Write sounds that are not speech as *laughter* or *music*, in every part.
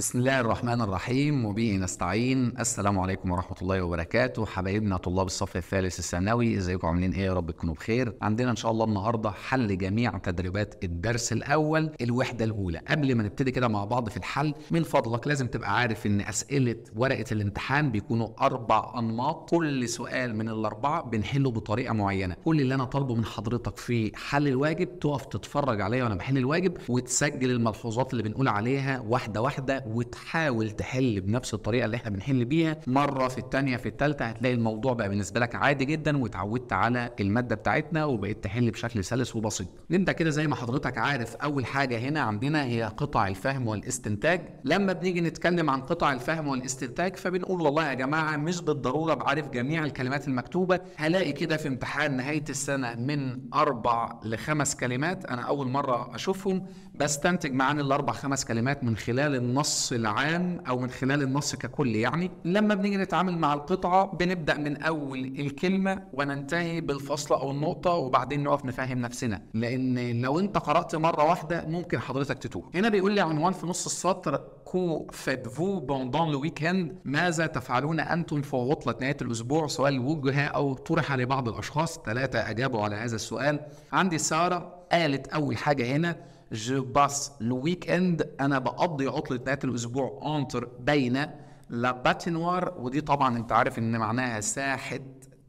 بسم الله الرحمن الرحيم وبه نستعين السلام عليكم ورحمه الله وبركاته حبايبنا طلاب الصف الثالث الثانوي ازيكم عاملين ايه يا رب تكونوا بخير عندنا ان شاء الله النهارده حل جميع تدريبات الدرس الاول الوحده الاولى قبل ما نبتدي كده مع بعض في الحل من فضلك لازم تبقى عارف ان اسئله ورقه الامتحان بيكونوا اربع انماط كل سؤال من الاربعه بنحله بطريقه معينه كل اللي انا طالبه من حضرتك في حل الواجب تقف تتفرج عليا وانا بحل الواجب وتسجل الملحوظات اللي بنقول عليها واحده واحده وتحاول تحل بنفس الطريقه اللي احنا بنحل بيها مره في الثانيه في الثالثه هتلاقي الموضوع بقى بالنسبه لك عادي جدا واتعودت على الماده بتاعتنا وبقيت تحل بشكل سلس وبسيط انت كده زي ما حضرتك عارف اول حاجه هنا عندنا هي قطع الفهم والاستنتاج لما بنيجي نتكلم عن قطع الفهم والاستنتاج فبنقول والله يا جماعه مش بالضروره بعرف جميع الكلمات المكتوبه هلاقي كده في امتحان نهايه السنه من اربع لخمس كلمات انا اول مره اشوفهم بستنتج معاني الاربع خمس كلمات من خلال النص النص العام او من خلال النص ككل يعني لما بنيجي نتعامل مع القطعه بنبدا من اول الكلمه وننتهي بالفصل او النقطه وبعدين نقف نفهم نفسنا لان لو انت قرات مره واحده ممكن حضرتك تتوه هنا بيقول لي عنوان في نص السطر كو فيتفو بوندون لو ويكند ماذا تفعلون انتم في عطله نهايه الاسبوع سؤال وجه او طرح لبعض الاشخاص ثلاثه اجابوا على هذا السؤال عندي ساره قالت اول حاجه هنا جو باس الويك اند انا بقضي عطله نهايه الاسبوع انتر بين باتينوار ودي طبعا انت عارف ان معناها ساحه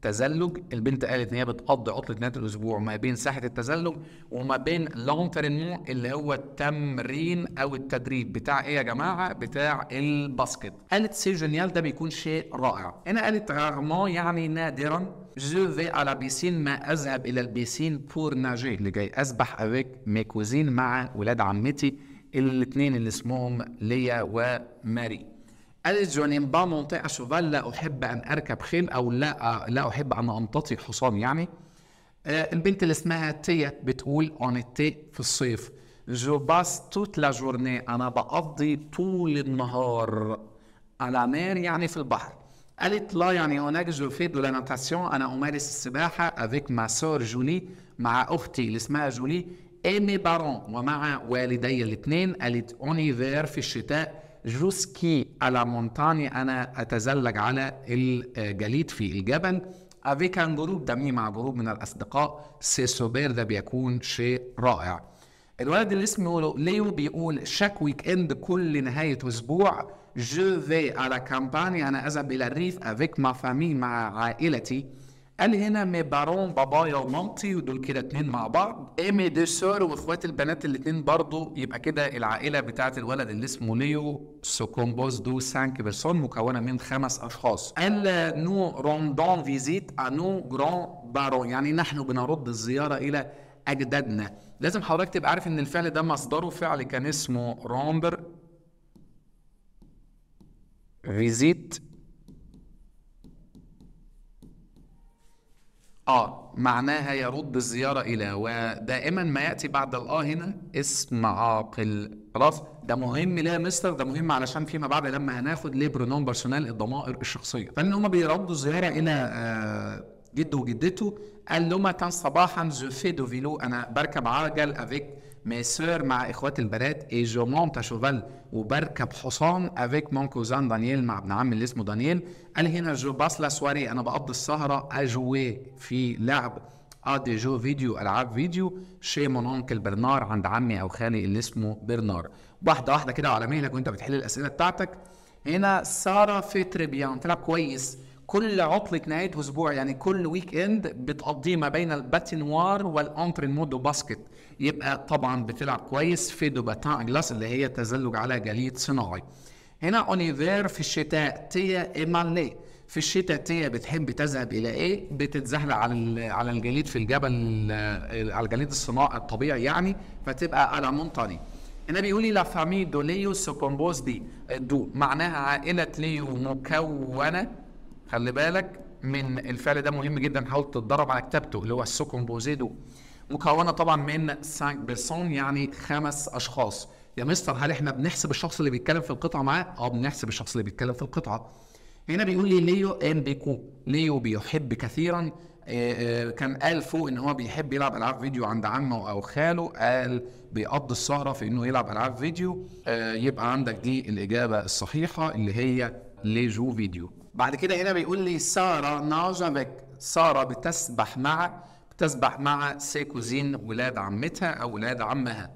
تزلج البنت قالت ان هي بتقضي عطله نهايه الاسبوع ما بين ساحه التزلج وما بين لونج اللي هو التمرين او التدريب بتاع ايه يا جماعه بتاع الباسكت قالت سي جينيال ده بيكون شيء رائع هنا قالت رارمون يعني نادرا جو في على بيسين ما اذهب الى البيسين بور ناجي لكي اسبح افيك ميكوزين مع ولاد عمتي الاثنين اللي اسمهم ليا وماري قالت با مونتي أشوفال لا أحب أن أركب خيل أو لا لا أحب أن أمتطي حصان يعني آه، البنت اللي اسمها تيت بتقول اون تي في الصيف جو باس توت لا جورني أنا بقضي طول النهار على مير يعني في البحر قالت لا يعني هناك جو في دو لا ناتاسيون أنا أمارس السباحة افيك ما سور جولي مع أختي اللي اسمها جولي اي مي بارون ومع والدي الاثنين قالت اونيفير في الشتاء جوسكي على مونتاني انا اتزلج على الجليد في الجبل ان جروب ده مع جروب من الاصدقاء سيسوبير ده بيكون شيء رائع الولد اللي اسمه ليو بيقول شاك ويك اند كل نهايه اسبوع جو في على كامباني انا اذهب الى الريف افيك ما فامي مع عائلتي قال هنا مي بارون بابايا ومامتي ودول كده اتنين مع بعض امي إيه، دي سور واخوات البنات الاتنين برضو يبقى كده العائله بتاعه الولد اللي اسمه ليو سوكومبوز دو سانك بيرسون مكونه من خمس اشخاص قال نو روندون فيزيت انو جران بارون يعني نحن بنرد الزياره الى اجدادنا لازم حضرتك تبقى عارف ان الفعل ده مصدره فعل كان اسمه رومبر فيزيت اه معناها يرد الزيارة إلى ودائما ما يأتي بعد الآه هنا اسم عاقل خلاص ده مهم ليه يا مستر ده مهم علشان فيما بعد لما هناخد ليه برونون بيرسونال الضمائر الشخصية فإن هما بيردوا الزيارة إلى آه، جده وجدته قال لهما كان صباحا جو في دو فيلو أنا بركب عجل افيك ميسور مع اخوات البنات اي جو مونت شوفال وبركب حصان افيك مون كوزان دانييل مع ابن عمي اللي اسمه دانييل قال هنا جو باس لا سواري انا بقضي السهره اجوي في لعب ادي جو فيديو العاب فيديو شي مون اونكل برنار عند عمي او خالي اللي اسمه برنار واحده واحده كده على مهلك وانت بتحل الاسئله بتاعتك هنا ساره في تريبيان تلعب كويس كل عطلة نهاية أسبوع يعني كل ويك إند بتقضيه ما بين الباتينوار والأنترين مود وباسكت يبقى طبعا بتلعب كويس في باتان جلاس اللي هي تزلج على جليد صناعي هنا اونيفير في الشتاء تيا ايمالي في الشتاء تيا بتحب تذهب الى ايه بتتزحلق على على الجليد في الجبل آه، على الجليد الصناعي الطبيعي يعني فتبقى على مونتاني هنا بيقول لي لا فامي دو سو سوكومبوز دي دو معناها عائله ليو مكونه خلي بالك من الفعل ده مهم جدا حاول تتدرب على كتابته اللي هو دو مكونه طبعا من سانك بيرسون يعني خمس اشخاص يا مستر هل احنا بنحسب الشخص اللي بيتكلم في القطعه معاه؟ اه بنحسب الشخص اللي بيتكلم في القطعه. هنا بيقول لي ليو ان بيكو ليو بيحب كثيرا آه، آه، كان قال فوق ان هو بيحب يلعب العاب فيديو عند عمه او خاله قال بيقضي السهره في انه يلعب العاب فيديو آه، يبقى عندك دي الاجابه الصحيحه اللي هي ليجو فيديو بعد كده هنا بيقول لي ساره ناجمك ساره بتسبح مع تسبح مع سيكوزين ولاد عمتها أو ولاد عمها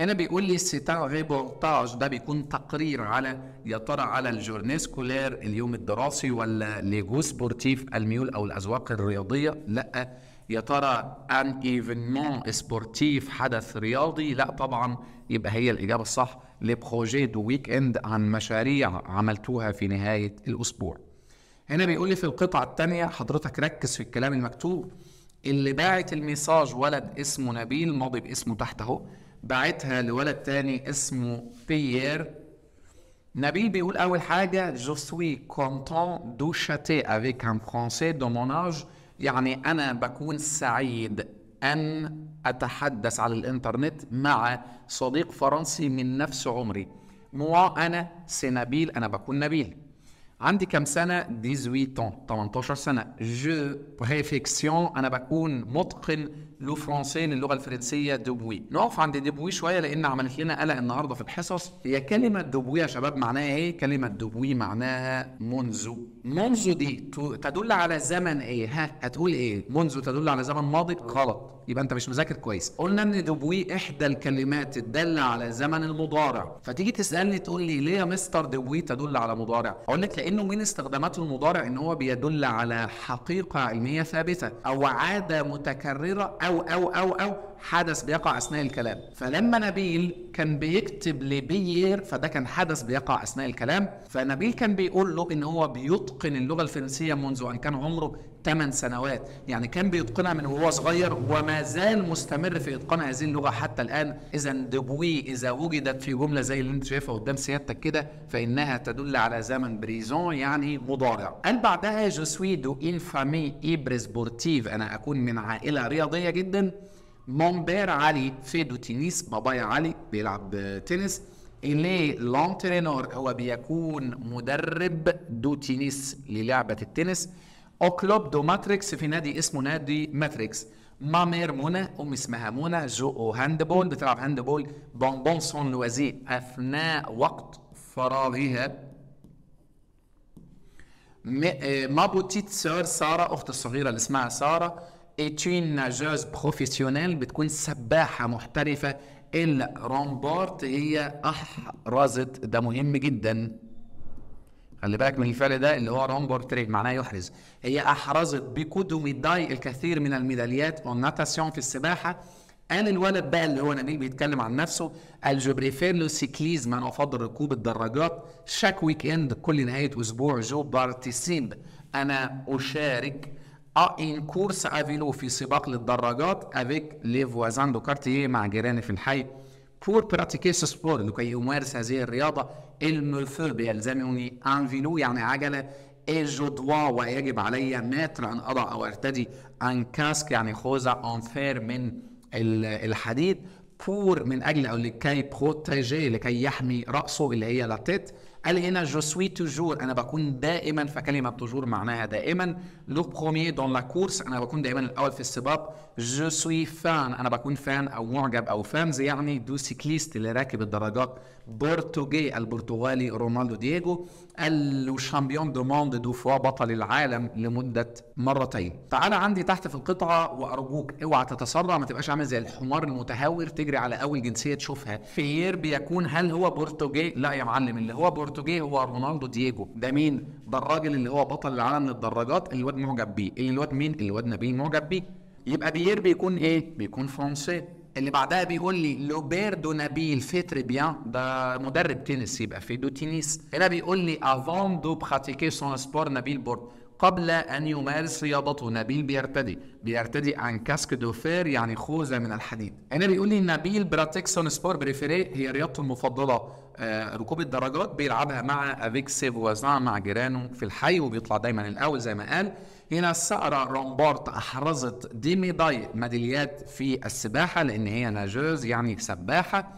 هنا بيقول لي سيتا ريبورتاج ده بيكون تقرير على يا ترى على الجورني سكولير اليوم الدراسي ولا ليجو سبورتيف الميول او الاذواق الرياضيه لا يا ترى ان ايفينمون سبورتيف حدث رياضي لا طبعا يبقى هي الاجابه الصح لبروجي دو ويك اند عن مشاريع عملتوها في نهايه الاسبوع هنا بيقول لي في القطعه الثانيه حضرتك ركز في الكلام المكتوب اللي باعت الميساج ولد اسمه نبيل ماضي باسمه تحت اهو باعتها لولد تاني اسمه بيير نبيل بيقول اول حاجه جو سوي كونتون دو شاتي افيك ان فرونسي دو مون يعني انا بكون سعيد ان اتحدث على الانترنت مع صديق فرنسي من نفس عمري مو انا سي نبيل انا بكون نبيل عندي كم سنة؟ 18 18 سنة جو بريفيكسيون أنا بكون متقن لو فرونسي للغه الفرنسيه دوبوي نقف عند دوبوي شويه لان عملت لنا قلق النهارده في الحصص هي كلمه دوبوي يا شباب معناها ايه كلمه دوبوي معناها منذ منذ دي تدل على زمن ايه ها هتقول ايه منذ تدل على زمن ماضي غلط يبقى انت مش مذاكر كويس قلنا ان دوبوي احدى الكلمات الداله على زمن المضارع فتيجي تسالني تقول لي ليه يا مستر دوبوي تدل على مضارع اقول لك لانه من استخدامات المضارع ان هو بيدل على حقيقه علميه ثابته او عاده متكرره أو أو أو أو أو حدث بيقع أثناء الكلام فلما نبيل كان بيكتب لبيير فده كان حدث بيقع أثناء الكلام فنبيل كان بيقول له إن هو بيتقن اللغة الفرنسية منذ أن كان عمره 8 سنوات يعني كان بيتقنها من وهو صغير وما زال مستمر في اتقان هذه اللغه حتى الان اذا دبوي اذا وجدت في جمله زي اللي انت شايفها قدام سيادتك كده فانها تدل على زمن بريزون يعني مضارع قال بعدها جو سوي دو ان فامي إبر سبورتيف أنا أكون من عائلة رياضية جدا مونبير علي في دو تنس بابايا علي بيلعب تنس اللي لونترينور هو بيكون مدرب دو تنس للعبة التنس او كلوب دو ماتريكس في نادي اسمه نادي ماتريكس ما مير منى ام اسمها منى جو هاندبول بتلعب هاندبول بون سون لوازي اثناء وقت فراغها ما بوتيت سور ساره اخت الصغيره اللي اسمها ساره اتين ناجوز بروفيسيونيل بتكون سباحه محترفه الرامبارت هي احرزت ده مهم جدا خلي بالك من الفعل ده اللي هو رومبورتري معناه يحرز هي احرزت داي الكثير من الميداليات والناتاسيون في السباحه قال الولد بقى اللي هو نبيل بيتكلم عن نفسه قال جو بريفير لو سيكليزم انا افضل ركوب الدراجات شاك ويك اند كل نهايه اسبوع جو بارتيسيب انا اشارك ان كورس افيلو في سباق للدراجات افيك لي فوازان دو كارتييه مع جيراني في الحي بور براتيكي سبور لكي امارس هذه الرياضه il me المرفر بيلزمني أنفيلو يعني عجلة et je dois ويجب علي متر أن أضع أو أرتدي أن كاسك يعني خوذة أنفير من الحديد pour من أجل أو لكي بروتيجي لكي يحمي رأسه اللي هي tête قال هنا جو سوي توجور انا بكون دائما فكلمه توجور معناها دائما لو بروميي دون لا كورس انا بكون دائما الاول في السباق جو سوي فان انا بكون فان او معجب او فانز يعني دو سيكليست اللي راكب الدراجات برتوجي البرتغالي رونالدو دييجو لو شامبيون دو موند دو فوا بطل العالم لمده مرتين تعال عندي تحت في القطعه وارجوك اوعى تتسرع ما تبقاش عامل زي الحمار المتهور تجري على اول جنسيه تشوفها فيير بيكون هل هو برتوجي لا يا معلم اللي هو برتوجي البرتغالي هو رونالدو دييجو ده مين ده الراجل اللي هو بطل العالم للدراجات اللي الواد معجب بيه اللي الواد مين الواد نبيل معجب بيه يبقى بيير بيكون ايه بيكون فرنسي اللي بعدها بيقول لي دو نبيل فيتر بيان ده مدرب تنس يبقى في دو تنس هنا بيقول لي افون دو براتيكي سون سبور نبيل بورت قبل أن يمارس رياضته نبيل بيرتدي بيرتدي عن كاسك دوفير يعني خوذة من الحديد أنا بيقول لي نبيل براتيكسون سبور بريفيري هي رياضته المفضلة آه، ركوب الدراجات بيلعبها مع أفيك سيفوازان مع جيرانه في الحي وبيطلع دايما الأول زي ما قال هنا الثأرة رومبارت أحرزت دي ميداي ميداليات في السباحة لأن هي ناجوز يعني سباحة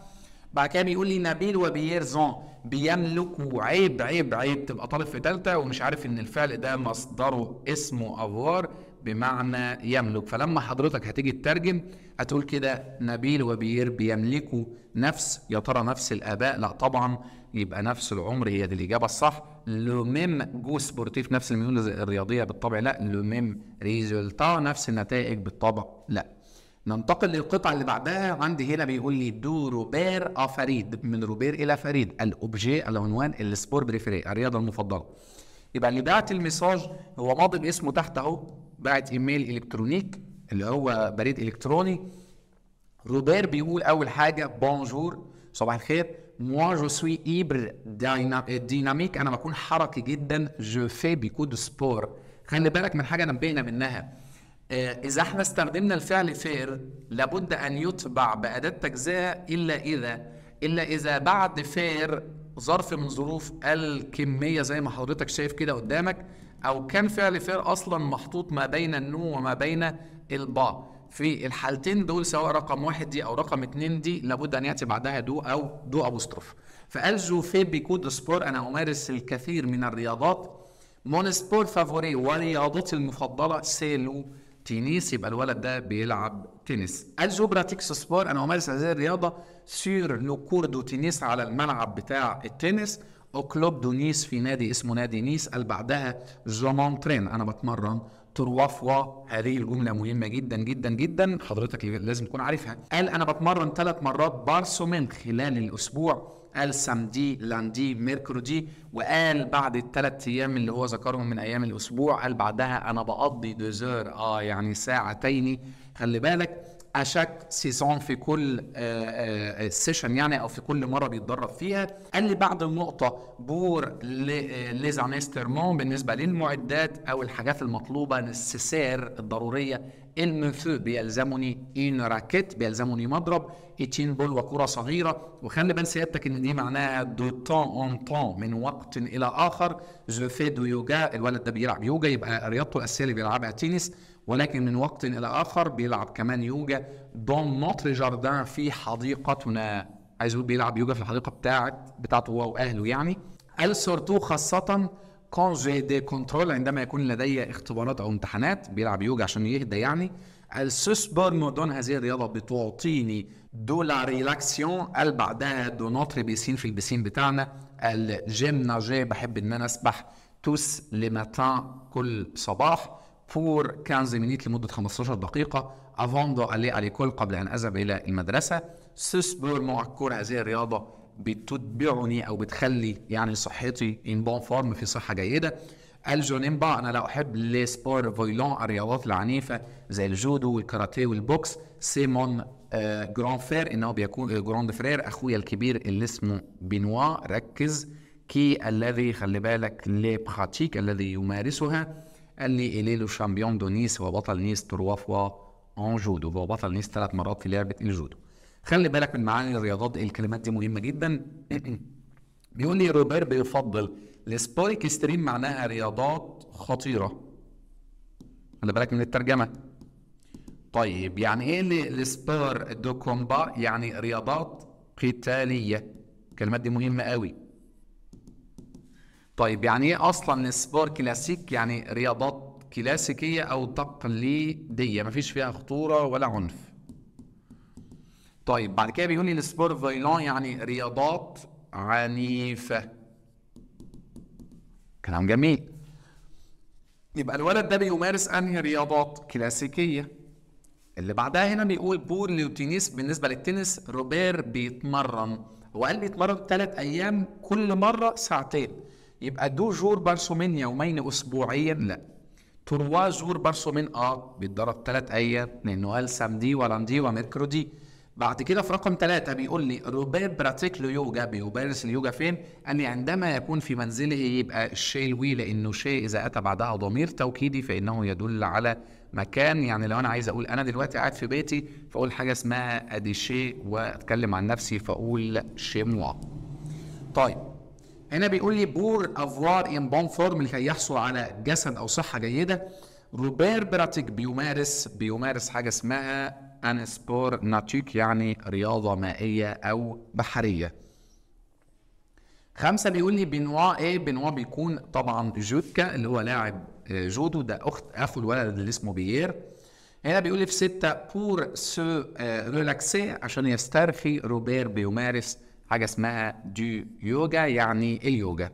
بعد كده بيقول لي نبيل وبيير زون بيملكوا عيب عيب عيب تبقى طالب في ثالثه ومش عارف ان الفعل ده مصدره اسمه افوار بمعنى يملك فلما حضرتك هتيجي تترجم هتقول كده نبيل وبيير بيملكوا نفس يا ترى نفس الاباء لا طبعا يبقى نفس العمر هي دي الاجابه الصح لو ميم جو سبورتيف نفس الميول الرياضيه بالطبع لا لو ميم ريزولتا نفس النتائج بالطبع لا ننتقل للقطعة اللي بعدها عندي هنا بيقول لي دو روبير أفريد من روبير إلى فريد الأوبجي العنوان السبور بريفري الرياضة المفضلة يبقى اللي بعت المساج هو ماضي باسمه تحت أهو بعت إيميل إلكترونيك اللي هو بريد إلكتروني روبير بيقول أول حاجة بونجور صباح الخير موا جو سوي ايبر ديناميك أنا بكون حركي جدا جو في بيكو دو سبور خلي بالك من حاجة نبهنا منها آه، إذا احنا استخدمنا الفعل فير لابد أن يتبع بأداة تجزئة إلا إذا إلا إذا بعد فير ظرف من ظروف الكمية زي ما حضرتك شايف كده قدامك أو كان فعل فير أصلا محطوط ما بين النو وما بين البا في الحالتين دول سواء رقم واحد دي أو رقم اتنين دي لابد أن يأتي بعدها دو أو دو أبوستروف جو في بيكود سبور أنا أمارس الكثير من الرياضات مون سبور فافوري ورياضتي المفضلة سيلو تنس يبقى الولد ده بيلعب تنس الجبرا تكساس سبور انا امارس هذه الرياضه سير لو كور دو تنس على الملعب بتاع التنس او كلوب دو نيس في نادي اسمه نادي نيس قال بعدها جومون ترين انا بتمرن تروا فوا هذه الجمله مهمه جدا جدا جدا حضرتك لازم تكون عارفها قال انا بتمرن ثلاث مرات بارسومين خلال الاسبوع قال سامدي لاندي ميركرودي وقال بعد الثلاث ايام اللي هو ذكرهم من ايام الاسبوع قال بعدها انا بقضي دوزور اه يعني ساعتين خلي بالك اشاك سيزون في كل سيشن آه، آه، يعني او في كل مره بيتدرب فيها قال لي بعد النقطه بور ليزانيسترمون آه، بالنسبه للمعدات او الحاجات المطلوبه نسيسير الضروريه المنفو بيلزمني إن راكيت بيلزمني مضرب إتين بول وكرة صغيرة وخلي بال سيادتك إن دي معناها دو تون أون تون من وقت إلى آخر جو في دو يوجا الولد ده بيلعب يوجا يبقى رياضته الأساسية اللي بيلعبها تنس ولكن من وقت إلى آخر بيلعب كمان يوجا دون نوتر جاردان في حديقتنا عايز يقول بيلعب يوجا في الحديقة بتاعت بتاعته هو وأهله يعني السورتو خاصة كونجي دي كنترول عندما يكون لدي اختبارات او امتحانات بيلعب يوجا عشان يهدى يعني السوس برمودون هذه الرياضه بتعطيني دو لا ريلاكسيون قال بعدها دو نوتر بيسين في البيسين بتاعنا الجيم ناجي بحب ان انا اسبح توس لماتان كل صباح بور 15 مينيت لمده 15 دقيقه افون دو الي اليكول قبل ان اذهب الى المدرسه سوس بور كور هذه الرياضه بتتبعني او بتخلي يعني صحتي ان بون فورم في صحه جيده الجونين با انا لا احب لي سبور فويلون الرياضات العنيفه زي الجودو والكاراتيه والبوكس سيمون جراند فير انه بيكون جراند آه، فرير اخويا الكبير اللي اسمه بنوا ركز كي الذي خلي بالك لي براتيك الذي يمارسها قال لي الي لو شامبيون دو نيس وبطل نيس تروا فوا اون جودو هو بطل نيس ثلاث مرات في لعبه الجودو خلي بالك من معاني الرياضات الكلمات دي مهمه جدا *clears throat* بيقول لي روبير بيفضل السبايك ستريم معناها رياضات خطيره خلي بالك من الترجمه طيب يعني ايه اللي السبار دو كومبا يعني رياضات قتاليه الكلمات دي مهمه قوي طيب يعني ايه اصلا السبار كلاسيك يعني رياضات كلاسيكيه او تقليديه مفيش فيها خطوره ولا عنف طيب بعد كده بيقول لي السبور فايلون يعني رياضات عنيفه كلام جميل يبقى الولد ده بيمارس انهي رياضات كلاسيكيه اللي بعدها هنا بيقول بور لوتينيس بالنسبه للتنس روبير بيتمرن وقال قال بيتمرن ثلاث ايام كل مره ساعتين يبقى دو جور بار يومين اسبوعيا لا تروا جور بارسومين اه بيتدرب ثلاث ايام لانه قال سامدي ولندي وميركرودي بعد كده في رقم ثلاثة بيقول لي روبير براتيك يوجا بيمارس اليوجا فين؟ قال لي عندما يكون في منزله يبقى الشيء الوي لأنه شيء إذا أتى بعدها ضمير توكيدي فإنه يدل على مكان يعني لو أنا عايز أقول أنا دلوقتي قاعد في بيتي فأقول حاجة اسمها أدي شيء وأتكلم عن نفسي فأقول شيموا. طيب هنا بيقول لي بور أفوار إن بون فورم لكي يحصل على جسد أو صحة جيدة روبير براتيك بيمارس بيمارس حاجة اسمها ان سبور ناتيك يعني رياضه مائيه او بحريه خمسة بيقول لي بنوا ايه بنوا بيكون طبعا جوتكا اللي هو لاعب آه، جودو ده اخت اخو الولد اللي اسمه بيير هنا بيقول لي في ستة بور سو ريلاكسي عشان يسترخي روبير بيمارس حاجة اسمها دي يوجا يعني اليوجا إيه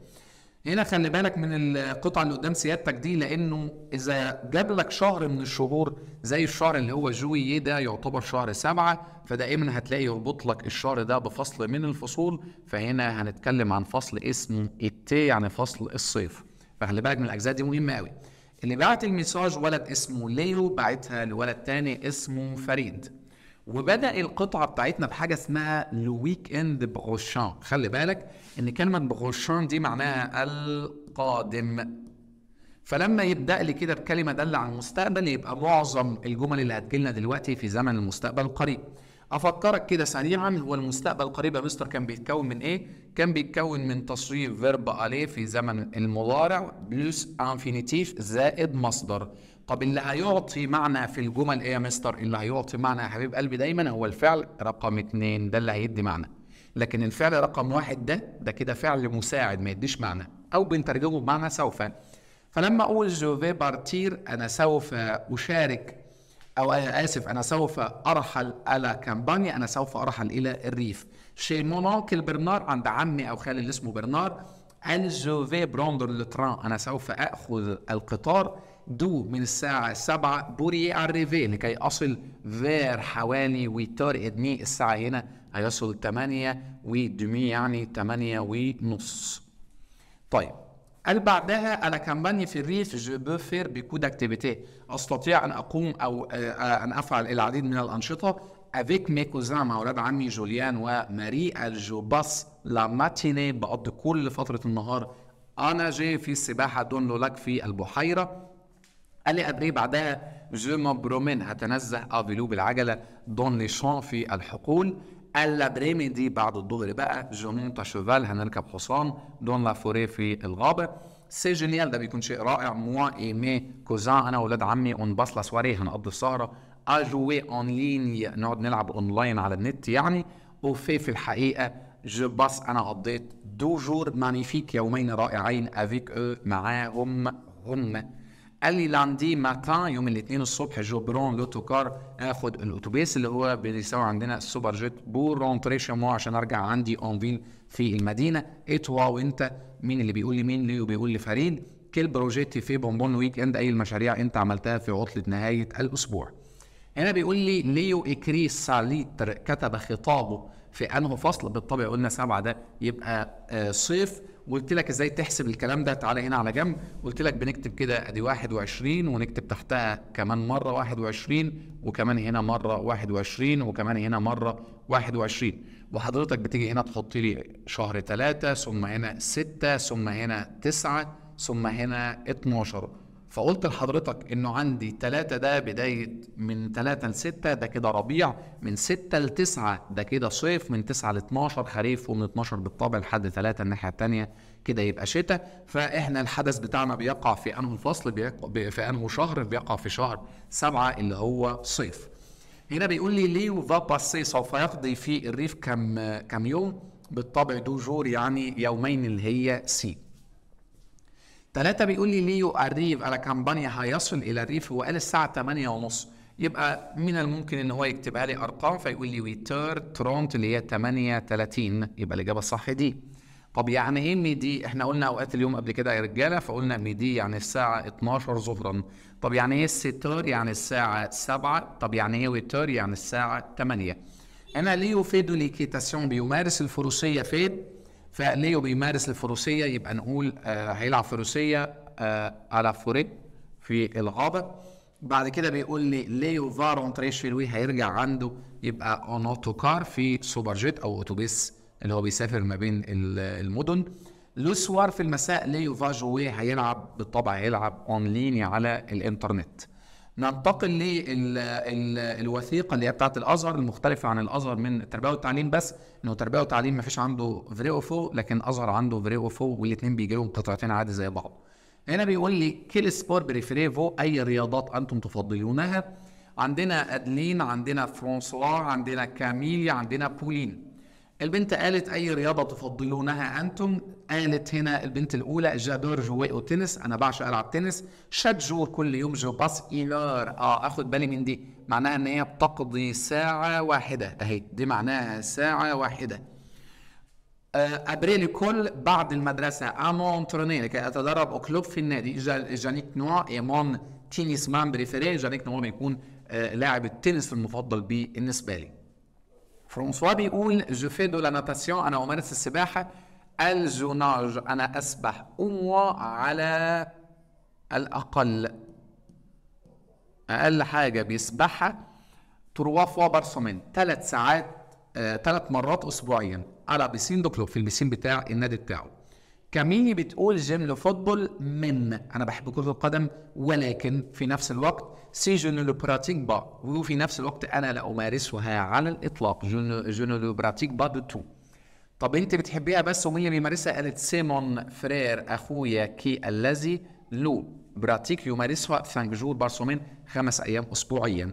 هنا خلي بالك من القطعه اللي قدام سيادتك دي لانه اذا جاب لك شهر من الشهور زي الشهر اللي هو جوييه ده يعتبر شهر سبعه فدائما هتلاقي يربط لك الشهر ده بفصل من الفصول فهنا هنتكلم عن فصل اسمه التي يعني فصل الصيف فخلي بالك من الاجزاء دي مهمه قوي اللي بعت الميساج ولد اسمه ليو بعتها لولد تاني اسمه فريد وبدا القطعه بتاعتنا بحاجه اسمها لويك اند بغوشان خلي بالك ان كلمه بغوشان دي معناها القادم فلما يبدا لي كده بكلمه داله على المستقبل يبقى معظم الجمل اللي هتجيلنا دلوقتي في زمن المستقبل القريب افكرك كده سريعا هو المستقبل القريب يا مستر كان بيتكون من ايه كان بيتكون من تصريف فيرب عليه في زمن المضارع بلس انفينيتيف زائد مصدر طب اللي هيعطي معنى في الجمل ايه يا مستر اللي هيعطي معنى يا حبيب قلبي دايما هو الفعل رقم اتنين ده اللي هيدي معنى لكن الفعل رقم واحد ده ده كده فعل مساعد ما يديش معنى او بنترجمه بمعنى سوف فلما اقول جو في بارتير انا سوف اشارك او انا اسف انا سوف ارحل الى كامبانيا انا سوف ارحل الى الريف شي موناكل برنار عند عمي او خالي اللي اسمه برنار قال جو في بروندر لتران انا سوف اخذ القطار دو من الساعة سبعة بوري أريفي لكي أصل فير حوالي ويتار إدني الساعة هنا هيصل تمانية ودمي يعني تمانية ونص طيب قال بعدها انا كمباني في الريف جو بو فير بيكو استطيع ان اقوم او آه، آه، ان افعل العديد من الانشطه افيك مي كوزان مع اولاد عمي جوليان وماري الجو باس لا ماتيني بقضي كل فتره النهار انا جاي في السباحه دون لولاك في البحيره قال لي أبري بعدها جو مبرومين هتنزه أفيلو بالعجلة دون لي شون في الحقول لي دي بعد الظهر بقى جو مونتا شوفال هنركب حصان دون لا فوري في الغابة سي جينيال ده بيكون شيء رائع موا ايمي كوزان انا واولاد عمي اون باس لا سواري هنقضي السهرة اجوي اون لين نقعد نلعب اونلاين على النت يعني وفي في الحقيقة جو باس انا قضيت دو جور مانيفيك يومين رائعين افيك او معاهم هم قال لي لاندي ماتان يوم الاثنين الصبح جو برون لوتو كار اخد الاتوبيس اللي هو بيساوي عندنا السوبر جيت بور رونتري شمو عشان ارجع عندي اون فيل في المدينه توا وانت مين اللي بيقول لي مين ليه بيقول لي فريد كل بروجيتي في بونبون ويك اند اي المشاريع انت عملتها في عطله نهايه الاسبوع هنا بيقول لي ليو إكري ساليتر كتب خطابه في انه فصل بالطبع قلنا سبعه ده يبقى آه، صيف وقلت لك ازاي تحسب الكلام ده تعالى هنا على جنب قلت لك بنكتب كده ادي 21 ونكتب تحتها كمان مره 21 وكمان هنا مره 21 وكمان هنا مره 21 وحضرتك بتيجي هنا تحط لي شهر 3 ثم هنا 6 ثم هنا 9 ثم هنا 12 فقلت لحضرتك انه عندي 3 ده بدايه من 3 ل 6 ده كده ربيع من 6 ل 9 ده كده صيف من 9 ل 12 خريف ومن 12 بالطبع لحد 3 الناحيه الثانيه كده يبقى شتاء فاحنا الحدث بتاعنا بيقع في انه فصل في انه شهر بيقع في شهر 7 اللي هو صيف هنا بيقول لي ليه فا باسي سوف يقضي في الريف كم كم يوم بالطبع دو جور يعني يومين اللي هي سي ثلاثة بيقول لي ليو الريف على كامبانيا هيصل إلى الريف هو قال الساعة 8 ونص يبقى من الممكن ان هو يكتبها لي ارقام فيقول لي ويتر ترونت اللي هي 38 يبقى الاجابه الصح دي طب يعني ايه ميدي احنا قلنا اوقات اليوم قبل كده يا رجاله فقلنا ميدي يعني الساعه 12 ظهرا طب يعني ايه ستار يعني الساعه 7 طب يعني ايه ويتر يعني الساعه 8 انا ليو فيدو ليكيتاسيون بيمارس الفروسيه فين فليو بيمارس الفروسيه يبقى نقول آه هيلعب فروسيه آه على فوري في الغابه بعد كده بيقول لي ليو فارون تريشفيلوي هيرجع عنده يبقى اون اوتو كار في سوبر جيت او اتوبيس اللي هو بيسافر ما بين المدن لوسوار في المساء ليو فاجوي هيلعب بالطبع هيلعب اون ليني على الانترنت ننتقل للوثيقه اللي هي بتاعت الازهر المختلفه عن الازهر من التربيه والتعليم بس انه تربيه وتعليم ما فيش عنده فري اوفو لكن ازهر عنده فري اوفو والاثنين بيجي لهم قطعتين عادي زي بعض. هنا بيقول لي كيل سبور بريفريفو اي رياضات انتم تفضلونها عندنا ادلين عندنا فرانسوا عندنا كاميليا عندنا بولين البنت قالت اي رياضه تفضلونها انتم قالت هنا البنت الاولى جادور جوي او تنس انا بعشق العب تنس شاد جو كل يوم جو باس ايلار اه اخد بالي من دي معناها ان هي بتقضي ساعه واحده اهي دي معناها ساعه واحده ابريلي آه، كل بعد المدرسه تروني لكي اتدرب او كلوب في النادي جانيك نوع ايمون تينيس مان بريفيري جانيك نوع بيكون آه، لاعب التنس المفضل بالنسبه لي فرانسوا بيقول جو في دو لا ناتاسيون انا امارس السباحه الجوناج انا اسبح اوموا على الاقل اقل حاجه بيسبحها تروا فوا بار سومين ثلاث ساعات ثلاث آه، مرات اسبوعيا على بيسين دو كلوب في البيسين بتاع النادي بتاعه كميني بتقول جيم لو فوتبول من انا بحب كرة القدم ولكن في نفس الوقت سي جو لو براتيك با وفي نفس الوقت انا لا امارسها على الاطلاق جو لو براتيك با دو تو طب انت بتحبيها بس ومين اللي بيمارسها قالت سيمون فرير اخويا كي الذي لو براتيك يمارسها فانك جور بار سومين خمس ايام اسبوعيا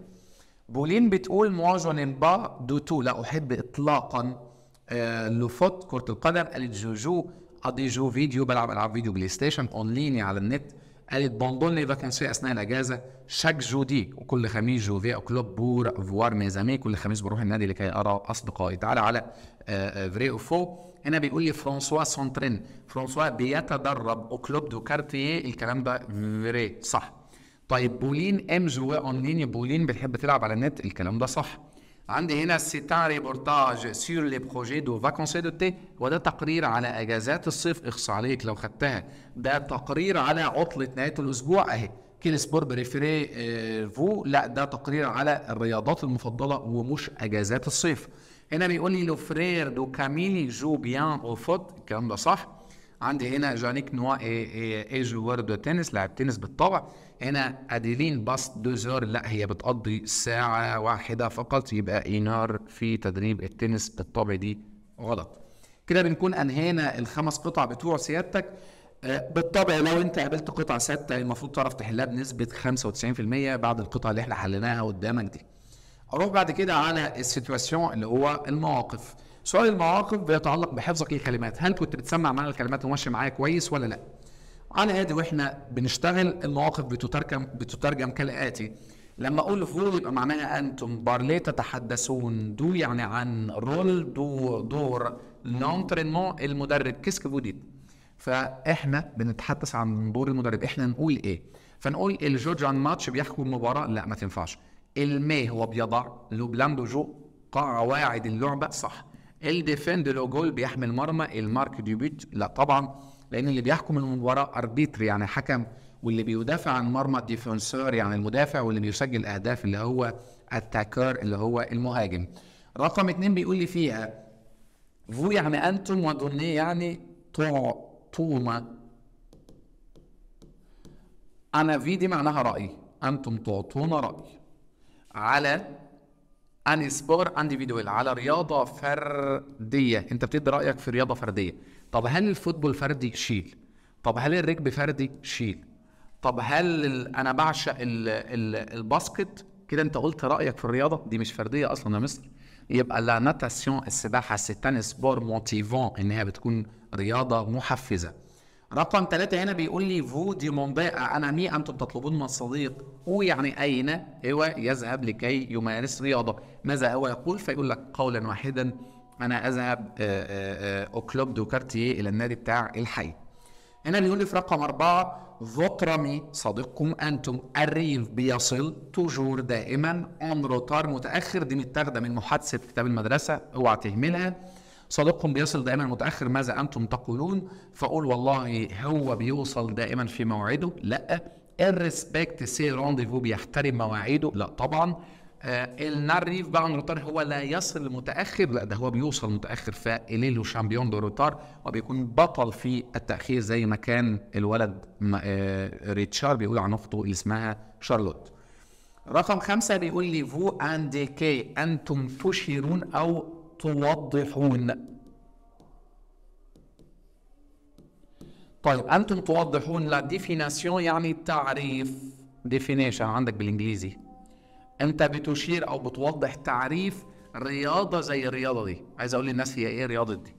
بولين بتقول مواجن با دو تو لا احب اطلاقا آه لو فوت كرة القدم قالت جوجو حد جو فيديو بلعب العاب فيديو بلاي ستيشن اون لين يعني على النت قالت بوندون لي فاكانسي اثناء الاجازه شاك جودي وكل خميس جوفي كلوب بور فوار ميزامي كل خميس بروح النادي لكي ارى اصدقائي تعال على فري آه، اوفو آه، هنا بيقول لي فرانسوا سونترين فرانسوا بيتدرب او كلوب دو كارتيه الكلام ده فري صح طيب بولين ام جوا لين بولين بتحب تلعب على النت الكلام ده صح عندي هنا سيتا ريبورتاج سير لي بروجي دو فاكونسي دو تي وده تقرير على اجازات الصيف اخص عليك لو خدتها ده تقرير على عطله نهايه الاسبوع اهي كيل سبور بريفيري آه، فو لا ده تقرير على الرياضات المفضله ومش اجازات الصيف هنا بيقول لي لو فرير دو كاميلي جو بيان او فوت الكلام ده صح عندي هنا جانيك نوا اي اي, اي جوار تنس لاعب تنس بالطبع هنا اديلين باس دوزار لا هي بتقضي ساعه واحده فقط يبقى اينار في تدريب التنس بالطبع دي غلط كده بنكون انهينا الخمس قطع بتوع سيادتك آه، بالطبع لو انت قابلت قطعه ثابته المفروض تعرف تحلها بنسبه 95% بعد القطعه اللي احنا حليناها قدامك دي. اروح بعد كده على السيتواسيون اللي هو المواقف. سؤال المواقف بيتعلق بحفظك للكلمات هل كنت بتسمع معنى الكلمات وماشي معايا كويس ولا لا على ادي واحنا بنشتغل المواقف بتترجم بتترجم كالاتي لما اقول فول يبقى معناها انتم بارلي تتحدثون دو يعني عن رول دو دور لونترينمون المدرب كيسك فوديت فاحنا بنتحدث عن دور المدرب احنا نقول ايه فنقول الجوج عن ماتش بيحكم المباراه لا ما تنفعش المي هو بيضع لو بلان جو قواعد اللعبه صح الديفند لو جول بيحمي المرمى المارك ديبيت لا طبعا لان اللي بيحكم المباراه اربيتر يعني حكم واللي بيدافع عن مرمى ديفنسور يعني المدافع واللي بيسجل اهداف اللي هو التاكار اللي هو المهاجم رقم اتنين بيقول لي فيها فو يعني انتم ودوني يعني توما انا في دي معناها راي انتم تعطونا راي على ان سبور انديفيدوال على رياضه فرديه انت بتدي رايك في رياضه فرديه طب هل الفوتبول فردي شيل طب هل الركب فردي شيل طب هل ال... انا بعشق ال... ال... الباسكت كده انت قلت رايك في الرياضه دي مش فرديه اصلا يا مستر يبقى لا ناتاسيون السباحه الستان سبور موتيفون ان هي بتكون رياضه محفزه رقم ثلاثة هنا بيقول لي فو دي مونداء أنا مي أنتم تطلبون من الصديق هو يعني أين هو يذهب لكي يمارس رياضة ماذا هو يقول فيقول لك قولا واحدا أنا أذهب أوكلوب دو كارتيه إلى النادي بتاع الحي هنا بيقول لي في رقم أربعة مي صديقكم أنتم الريف بيصل توجور دائما أون روتار متأخر دي متاخدة من محادثة كتاب المدرسة اوعى تهملها صديقهم بيصل دائما متاخر ماذا انتم تقولون فاقول والله هو بيوصل دائما في موعده لا الريسبكت سي رونديفو بيحترم مواعيده لا طبعا آه الناريف بقى روتار هو لا يصل متاخر لا ده هو بيوصل متاخر فإليلو شامبيون دو روتار وبيكون بطل في التاخير زي ما كان الولد آه ريتشار بيقول عن اخته اللي اسمها شارلوت رقم خمسة بيقول لي فو اند كي انتم تشيرون او توضحون طيب انتم توضحون لا ديفيناسيون يعني تعريف ديفينيشن عندك بالانجليزي انت بتشير او بتوضح تعريف رياضه زي الرياضه دي عايز اقول للناس هي ايه الرياضه دي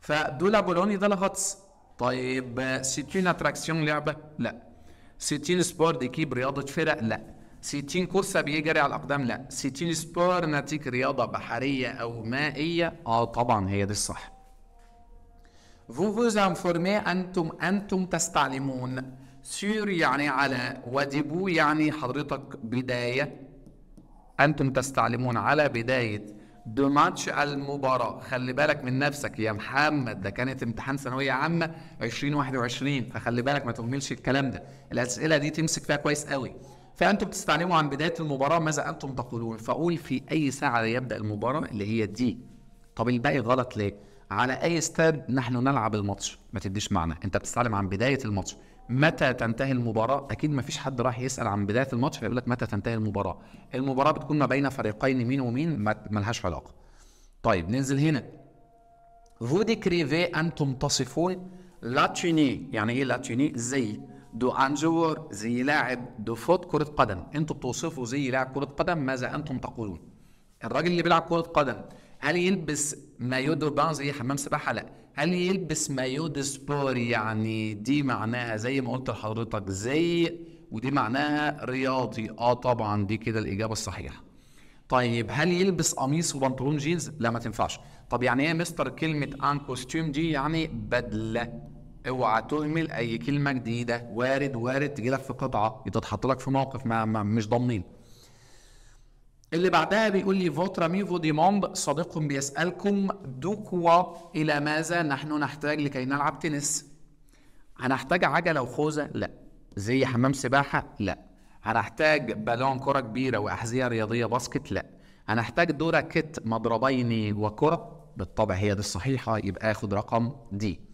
فدولا بولوني ده لغطس طيب سيتين آه، اتراكسيون لعبه لا سيتين سبور ديكيب رياضه فرق لا 60 كوسة بيجري على الأقدام لا 60 سبار ناتيك رياضة بحرية أو مائية آه طبعا هي دي الصح فو vous informez أنتم أنتم تستعلمون سور يعني على وديبو يعني حضرتك بداية أنتم تستعلمون على بداية دو ماتش المباراة خلي بالك من نفسك يا محمد ده كانت امتحان ثانوية عامة 2021 فخلي بالك ما تهملش الكلام ده الأسئلة دي تمسك فيها كويس قوي فانتم بتستعلموا عن بدايه المباراه ماذا انتم تقولون فاقول في اي ساعه يبدا المباراه اللي هي دي طب الباقي غلط ليه على اي استاد نحن نلعب الماتش ما تديش معنى انت بتستعلم عن بدايه الماتش متى تنتهي المباراة؟ أكيد ما فيش حد راح يسأل عن بداية الماتش فيقول لك متى تنتهي المباراة؟ المباراة بتكون ما بين فريقين مين ومين لهاش علاقة. طيب ننزل هنا. فودي كريفي أنتم تصفون لاتشيني، يعني إيه لاتشيني؟ زي دو انجور زي لاعب دفوت كرة قدم انتوا بتوصفوا زي لاعب كرة قدم ماذا انتم تقولون الراجل اللي بيلعب كرة قدم هل يلبس مايو دو بان زي حمام سباحة لا هل يلبس مايو دو سبور يعني دي معناها زي ما قلت لحضرتك زي ودي معناها رياضي اه طبعا دي كده الاجابة الصحيحة طيب هل يلبس قميص وبنطلون جينز لا ما تنفعش طب يعني ايه مستر كلمة ان كوستيوم دي يعني بدلة اوعى تهمل اي كلمه جديده وارد وارد تجيلك في قطعه تتحط لك في موقف ما, مش ضامنين اللي بعدها بيقول لي فوترا ميفو مومب صديق بيسألكم دوكوا إلى ماذا نحن نحتاج لكي نلعب تنس؟ هنحتاج عجلة وخوذة؟ لا. زي حمام سباحة؟ لا. هنحتاج بالون كرة كبيرة وأحذية رياضية باسكت؟ لا. هنحتاج دورة كت مضربين وكرة؟ بالطبع هي دي الصحيحة يبقى آخد رقم دي.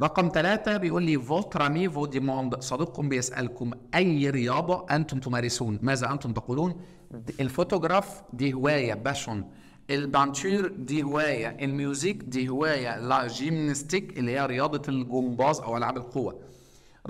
رقم ثلاثة بيقول لي فوترا ميفو ديموند صديقكم بيسألكم أي رياضة أنتم تمارسون ماذا أنتم تقولون الفوتوغراف دي هواية باشون البانشير دي هواية الميوزيك دي هواية لا جيمنستيك اللي هي رياضة الجمباز أو ألعاب القوة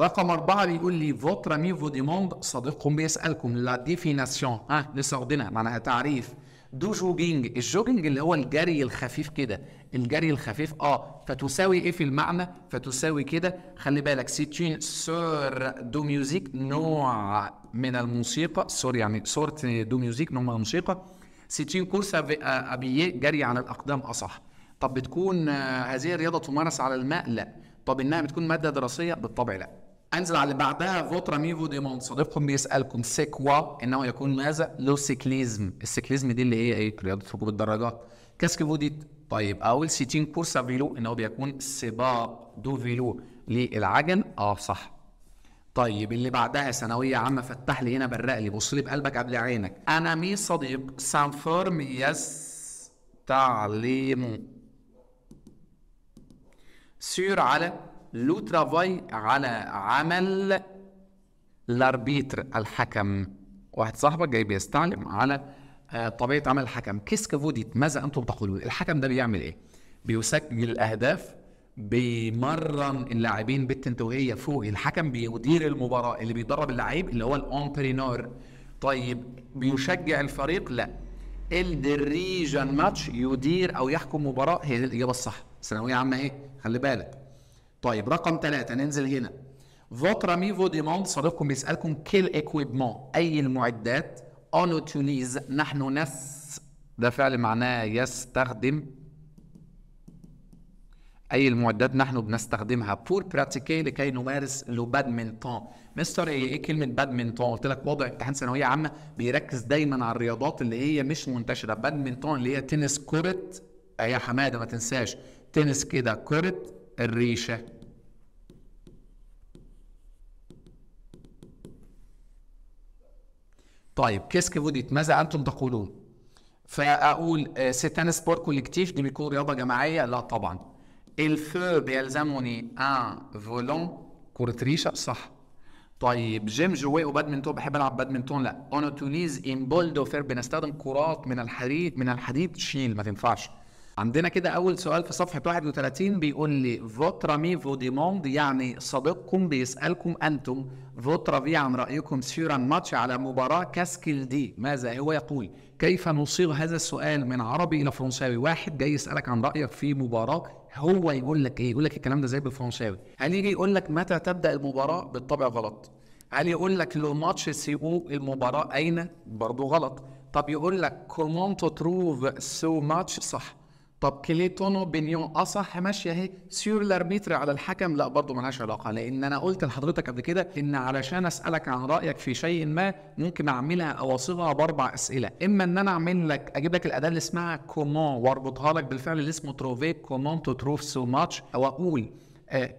رقم أربعة بيقول لي فوترا ميفو ديموند صديقكم بيسألكم لا ديفيناسيون ها لسه واخدينها معناها تعريف دو جوجينج الجوجينج اللي هو الجري الخفيف كده الجري الخفيف اه فتساوي ايه في المعنى فتساوي كده خلي بالك سيتين سور دو ميوزيك نوع من الموسيقى سور يعني سورت دو ميوزيك نوع من الموسيقى سيتين كورس ابييه جري على الاقدام اصح آه، طب بتكون آه، هذه الرياضه تمارس على الماء لا طب انها بتكون ماده دراسيه بالطبع لا انزل على اللي بعدها فوترا ميفو مون صديقكم بيسالكم سيكوا انه يكون ماذا؟ لو سيكليزم السيكليزم دي اللي هي ايه؟ رياضه ركوب الدراجات كاسك فوديت طيب اول سيتين كورسا فيلو انه بيكون سباق دو فيلو للعجل اه صح طيب اللي بعدها ثانويه عامه فتح لي هنا برق لي بص لي بقلبك قبل عينك انا مي صديق سانفورم يس تعليم سير على لو ترافاي على عمل لاربيتر الحكم واحد صاحبك جاي بيستعلم على آه، طبيعه عمل الحكم كيس كفوديت ماذا انتم تقولون الحكم ده بيعمل ايه بيسجل الاهداف بيمرن اللاعبين بالتنتويه فوق الحكم بيدير المباراه اللي بيدرب اللعيب اللي هو الانترينور طيب بيشجع الفريق لا الدريجن ماتش يدير او يحكم مباراه هي الاجابه الصح ثانويه عامه ايه خلي بالك طيب رقم ثلاثة ننزل هنا فوتر ami فو ديموند صديقكم بيسألكم quel ايكويبمون أي المعدات أونو utilise نحن نس ده فعل معناه يستخدم أي المعدات نحن بنستخدمها بور براتيكي لكي نمارس لو بادمنتون مستر إيه, إيه كلمة بادمنتون قلت لك وضع امتحان ثانوية عامة بيركز دايما على الرياضات اللي هي مش منتشرة بادمنتون اللي هي تنس كرة يا حمادة ما تنساش تنس كده كرة الريشة طيب كيسك فوديت ماذا انتم تقولون؟ فاقول ستان سبور كوليكتيف دي بيكون رياضه جماعيه لا طبعا الفو بيلزمني ان فولون كره ريشه صح طيب جيم جوي وبادمنتون بحب العب بادمنتون لا اونوتونيز ان بولدوفير بنستخدم كرات من الحديد من الحديد شيل ما تنفعش عندنا كده اول سؤال في صفحه 31 بيقول لي فوتر مي فو ديموند يعني صديقكم بيسالكم انتم فوتر في عن رايكم سير ماتش على مباراه كاسكيل دي ماذا هو يقول كيف نصيغ هذا السؤال من عربي الى فرنساوي واحد جاي يسالك عن رايك في مباراه هو يقول لك ايه يقول لك الكلام ده زي بالفرنساوي هل يجي يقول لك متى تبدا المباراه بالطبع غلط هل يقول لك لو ماتش سي او المباراه اين برضه غلط طب يقول لك كومون تو تروف سو ماتش صح طب كليتون وبنيون اصح ماشيه اهي سيور لاربيتر على الحكم لا برضه ملهاش علاقه لان انا قلت لحضرتك قبل كده ان علشان اسالك عن رايك في شيء ما ممكن اعملها او اصيغها باربع اسئله اما ان انا اعمل لك اجيب لك الاداه اللي اسمها كومون واربطها لك بالفعل اللي اسمه تروفي كومون تو تروف سو ماتش او اقول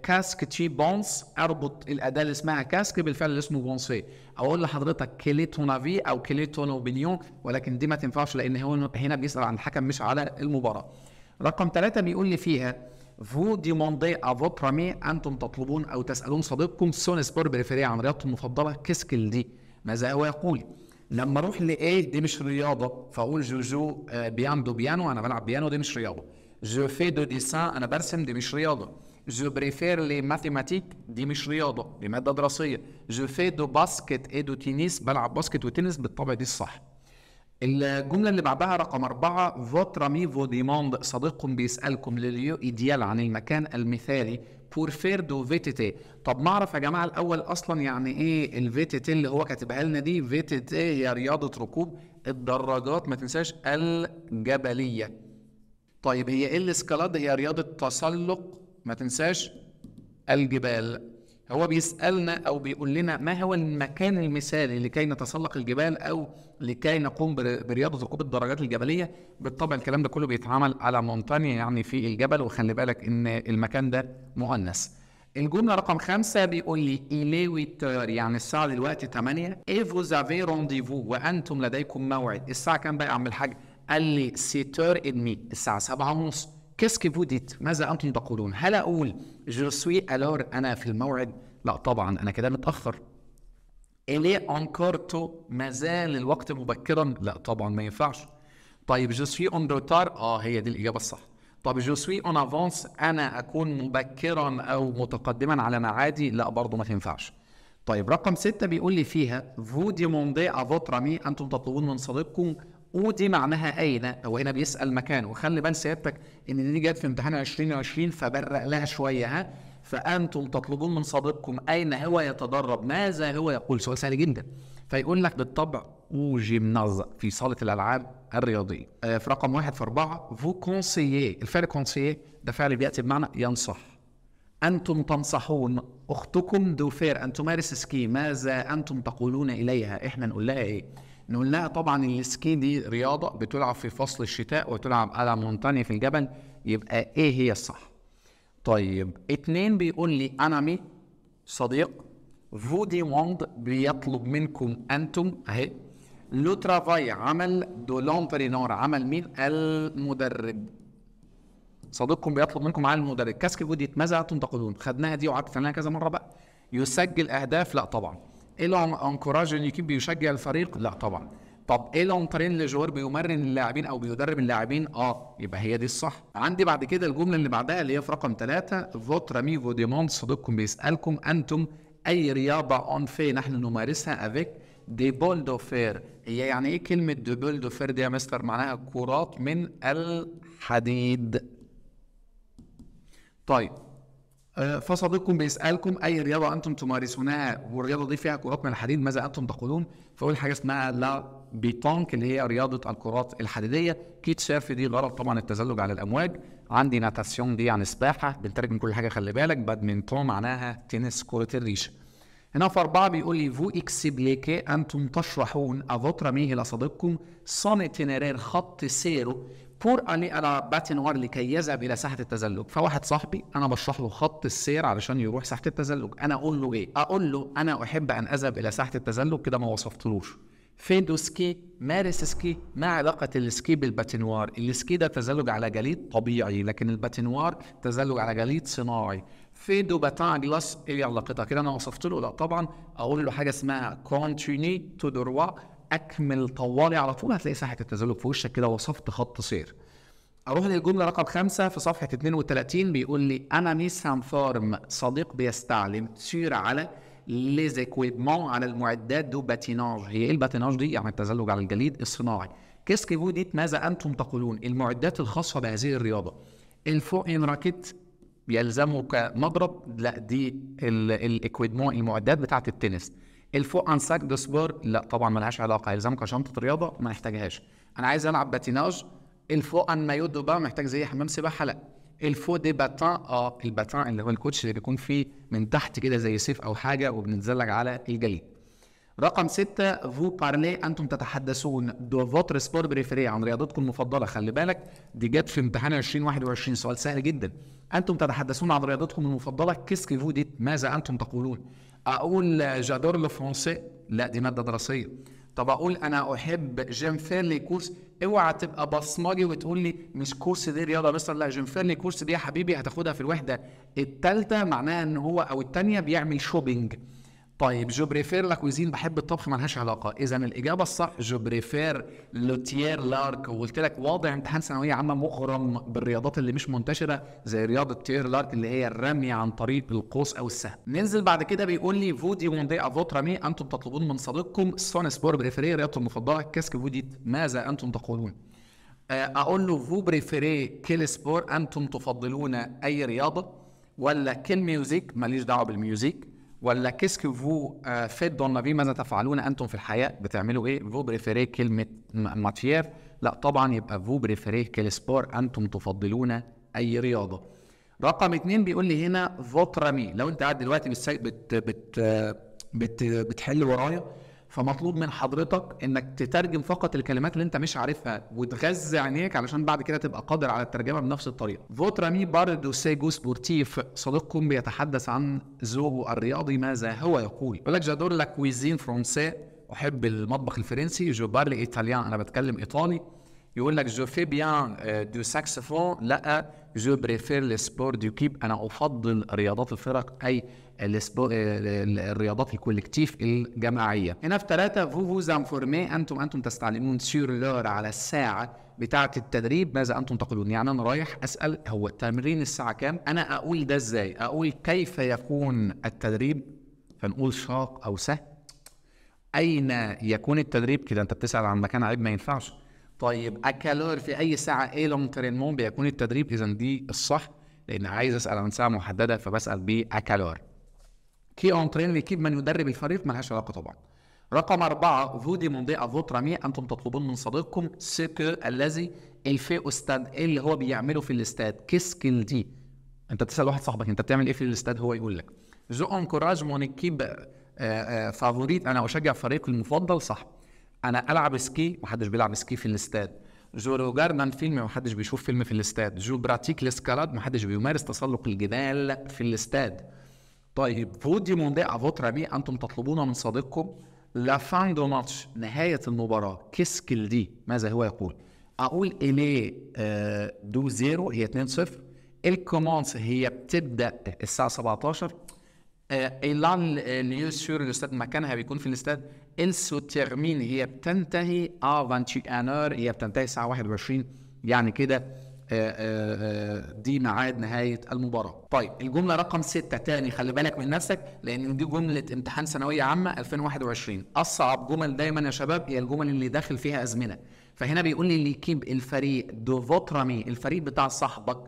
كاسك تشي بونس اربط الاداه اللي اسمها كاسك بالفعل اللي اسمه بونسي اقول لحضرتك كلي تونافي او تونو نوبينيون ولكن دي ما تنفعش لان هو هنا بيسال عن الحكم مش على المباراه رقم ثلاثة بيقول لي فيها فو ديموندي افو برامي انتم تطلبون او تسالون صديقكم سون سبور بريفيري عن رياضته المفضله كسكل دي ماذا هو يقول لما اروح لايه دي مش رياضه فاقول جوجو آه، دو بيانو انا بلعب بيانو دي مش رياضه جو في دو ديسان انا برسم دي مش رياضه جو بريفير لي ماثيماتيك دي مش رياضه دي ماده دراسيه جو في دو باسكت اي دو تنس بلعب باسكت وتنس بالطبع دي الصح الجمله اللي بعدها رقم أربعة فوتر فو ديموند صديقكم بيسألكم لليو إيديال عن المكان المثالي بور فير دو فيتيتي طب ما اعرف يا جماعه الاول اصلا يعني ايه الفيتيتي اللي هو كاتبها لنا دي فيتيتي هي رياضه ركوب الدراجات ما تنساش الجبليه طيب هي ايه الاسكالاد هي رياضه تسلق ما تنساش الجبال هو بيسألنا أو بيقول لنا ما هو المكان المثالي لكي نتسلق الجبال أو لكي نقوم برياضة ركوب الدراجات الجبلية بالطبع الكلام ده كله بيتعمل على مونتانيا يعني في الجبل وخلي بالك إن المكان ده مؤنث الجملة رقم خمسة بيقول لي إلي ويتر يعني الساعة دلوقتي 8 إي فوز افي رونديفو وأنتم لديكم موعد الساعة كام بقى يا عم الحاج؟ قال لي سيتور إدمي الساعة 7:30 ونص كيس كي que ماذا أنتم تقولون؟ هل أقول جو سوي الور أنا في الموعد؟ لا طبعا أنا كده متأخر. الي est encore ما زال الوقت مبكرا؟ لا طبعا ما ينفعش. طيب جو سوي اون روتار آه هي دي الإجابة الصح. طب جو سوي اون افونس انا اكون مبكرا او متقدما على معادي لا برضه ما تنفعش طيب رقم ستة بيقول لي فيها فو ديموندي افوتر انتم تطلبون من صديقكم ودي معناها اين هو هنا بيسال مكانه وخلي بال سيادتك ان دي جت في امتحان 2020 فبرق لها شويه ها فانتم تطلبون من صديقكم اين هو يتدرب ماذا هو يقول سؤال سهل جدا فيقول لك بالطبع او جيمناز في صاله الالعاب الرياضيه آه، في رقم واحد في اربعه فو كونسيي الفعل كونسيي ده فعل بياتي بمعنى ينصح انتم تنصحون اختكم دوفير ان تمارس سكي ماذا انتم تقولون اليها احنا نقول لها ايه احنا قلنا طبعا السكي دي رياضه بتلعب في فصل الشتاء وتلعب على مونتاني في الجبل يبقى ايه هي الصح طيب اتنين بيقول لي انامي صديق فو دي موند بيطلب منكم انتم اهي لو ترافاي عمل دو لونترينور عمل مين المدرب صديقكم بيطلب منكم عمل المدرب كاسكي جوديت ماذا تنتقدون خدناها دي وعدت عليها كذا مره بقى يسجل اهداف لا طبعا ايه انكوراج ان يكون بيشجع الفريق لا طبعا طب ايه اللي جوار بيمرن اللاعبين او بيدرب اللاعبين اه يبقى هي دي الصح عندي بعد كده الجمله اللي بعدها اللي هي في رقم ثلاثة فوتر اميغو ديموند صديقكم بيسالكم انتم اي رياضه اون في نحن نمارسها افيك دي بولدوفير هي يعني ايه كلمه دي بولدوفير دي يا مستر معناها كرات من الحديد طيب آه، فصديقكم بيسالكم اي رياضه انتم تمارسونها والرياضه دي فيها كرات من الحديد ماذا انتم تقولون؟ فاول حاجه اسمها لا بيتونك اللي هي رياضه الكرات الحديديه، كيت سيرفي دي غرض طبعا التزلج على الامواج، عندي ناتاسيون دي عن يعني سباحه بنترجم من كل حاجه خلي بالك، بادمنتون معناها تنس كره الريشه. هنا في أربعة بيقول لي فو إكسبليكي أنتم تشرحون أفوترا ميه لصديقكم صانع تنرير خط سيرو فور اني انا باتنوار لكي يذهب الى ساحه التزلج فواحد صاحبي انا بشرح له خط السير علشان يروح ساحه التزلج انا اقول له ايه اقول له انا احب ان اذهب الى ساحه التزلج كده ما وصفتلوش فيدو سكي مارس سكي ما علاقة السكي بالباتنوار السكي ده تزلج على جليد طبيعي لكن الباتنوار تزلج على جليد صناعي فيدو بتاع جلاس ايه علاقتها كده انا وصفت له لا طبعا اقول له حاجة اسمها كونتيني تو دروا اكمل طوالي على طول هتلاقي ساحه التزلج في وشك كده وصفت خط سير اروح للجمله رقم خمسة في صفحه 32 بيقول لي انا نيسان فارم صديق بيستعلم سير على ليز على المعدات دو باتيناج هي ايه الباتيناج دي يعني التزلج على الجليد الصناعي كيسكيفو ديت ماذا انتم تقولون المعدات الخاصه بهذه الرياضه الفو ان راكت يلزمك مضرب لا دي الاكويبمون المعدات بتاعت التنس الفوق عن ساك سبور لا طبعا ملهاش علاقه هيلزمك شنطه رياضه ما نحتاجهاش انا عايز العب باتيناج الفوق عن مايو دو محتاج زي حمام سباحه لا الفو دي باتان اه الباتان اللي هو الكوتش اللي بيكون فيه من تحت كده زي سيف او حاجه وبنتزلج على الجليد رقم ستة فو بارلي انتم تتحدثون دو فوتر سبور بريفري عن رياضتكم المفضله خلي بالك دي جت في امتحان 2021 سؤال سهل جدا انتم تتحدثون عن رياضتكم المفضله كيسك فو ديت ماذا انتم تقولون اقول جادور لو فرونسي لا دي ماده دراسيه طب اقول انا احب جيم فيرلي كورس اوعى تبقى بصمجي وتقول لي مش كورس دي رياضه مثلا لا جيم فيرلي كورس دي يا حبيبي هتاخدها في الوحده الثالثه معناها ان هو او الثانيه بيعمل شوبينج طيب جو بريفير لا كويزين بحب الطبخ ملهاش علاقه اذا الاجابه الصح جو بريفير لوتيير لارك وقلت لك واضع امتحان ثانويه عامه مغرم بالرياضات اللي مش منتشره زي رياضه تير لارك اللي هي الرمي عن طريق القوس او السهم ننزل بعد كده بيقول لي فودي وندي افوت رامي انتم تطلبون من صديقكم سون سبور بريفيري رياضته المفضله كاسك فوديت ماذا انتم تقولون آه، اقول له فو بريفيري كيل سبور انتم تفضلون اي رياضه ولا كيل ميوزيك ماليش دعوه بالميوزيك ولا كيسك فو فيت دون في ماذا تفعلون انتم في الحياه بتعملوا ايه فو بريفري كلمه ماتيير لا طبعا يبقى فو بريفيري كالسبور انتم تفضلون اي رياضه رقم اتنين بيقول لي هنا فوترامي لو انت قاعد دلوقتي بت بت بت بتحل ورايا فمطلوب من حضرتك انك تترجم فقط الكلمات اللي انت مش عارفها وتغذي عينيك علشان بعد كده تبقى قادر على الترجمه بنفس الطريقه. فوترامي باردو سيجو سبورتيف صديقكم بيتحدث عن ذوقه الرياضي ماذا هو يقول؟ يقول لك جادور لا كويزين فرونسي احب المطبخ الفرنسي جو بارلي ايطاليان انا بتكلم ايطالي يقول لك جو في بيان دو ساكسفون لا جو بريفير لسبور دو كيب انا افضل رياضات الفرق اي السبو... الرياضات الكولكتيف الجماعيه هنا في ثلاثه فو فو زانفورمي انتم انتم تستعلمون سير لور على الساعه بتاعه التدريب ماذا انتم تقولون يعني انا رايح اسال هو التمرين الساعه كام انا اقول ده ازاي اقول كيف يكون التدريب فنقول شاق او سهل اين يكون التدريب كده انت بتسال عن مكان عيب ما ينفعش طيب اكالور في اي ساعه ايه لونترينمون بيكون التدريب اذا دي الصح لان عايز اسال عن ساعه محدده فبسال ب اكالور كي اونترين ليكيب من يدرب الفريق لهاش علاقه طبعا رقم أربعة فودي موندي افوترامي أنتم تطلبون من صديقكم سيكو الذي الفي أستاد إيه اللي هو بيعمله في الاستاد كيسكيل دي أنت تسأل واحد صاحبك أنت بتعمل إيه في الاستاد هو يقول لك زو انكوراج مون كيب فافوريت أنا أشجع فريقي المفضل صح انا العب سكي محدش بيلعب سكي في الاستاد جو روجاردن فيلم محدش بيشوف فيلم في الاستاد جو براتيك لسكالاد محدش بيمارس تسلق الجبال في الاستاد طيب فودي موندي افوتر بي انتم تطلبون من صديقكم لا فان دو ماتش نهايه المباراه كيسكل دي ماذا هو يقول اقول الي دو زيرو هي 2 0 الكومونس هي بتبدا الساعه 17 ايلان نيوز شور الاستاد مكانها بيكون في الاستاد انسوا تيرمين هي بتنتهي اه 21 انور هي بتنتهي الساعه 21 يعني كده آه، آه، دي ميعاد نهايه المباراه. طيب الجمله رقم ستة تاني خلي بالك من نفسك لان دي جمله امتحان ثانويه عامه 2021 اصعب جمل دايما يا شباب هي الجمل اللي داخل فيها ازمنه. فهنا بيقول لي ليكيب الفريق دو فوترامي الفريق بتاع صاحبك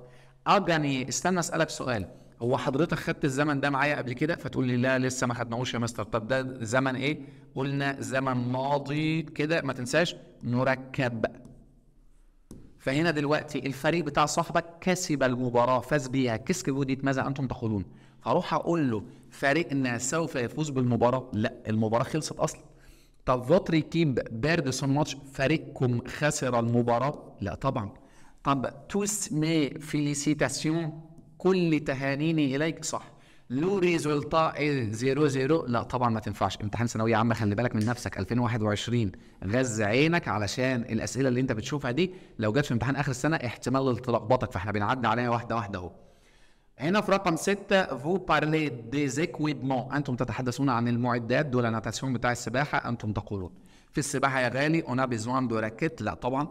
اجاني آه، استنى اسالك سؤال هو حضرتك خدت الزمن ده معايا قبل كده فتقول لي لا لسه ما خدناهوش يا مستر طب ده زمن ايه قلنا زمن ماضي كده ما تنساش نركب فهنا دلوقتي الفريق بتاع صاحبك كسب المباراه فاز بيها كسب دي ماذا انتم تقولون هروح اقول له فريقنا سوف يفوز بالمباراه لا المباراه خلصت اصلا طب فوتري كيب بيردس ماتش فريقكم خسر المباراه لا طبعا طب توس مي فيليسيتاسيون كل تهانيني اليك صح لو ريزولتا 0 إيه، 0 لا طبعا ما تنفعش امتحان ثانويه عامه خلي بالك من نفسك 2021 غز عينك علشان الاسئله اللي انت بتشوفها دي لو جت في امتحان اخر السنه احتمال تلخبطك فاحنا بنعدي عليها واحده واحده اهو هنا في رقم ستة فو بارلي دي زيكويبمون انتم تتحدثون عن المعدات دول ناتاسيون بتاع السباحه انتم تقولون في السباحه يا غالي اون بيزوان دو راكيت لا طبعا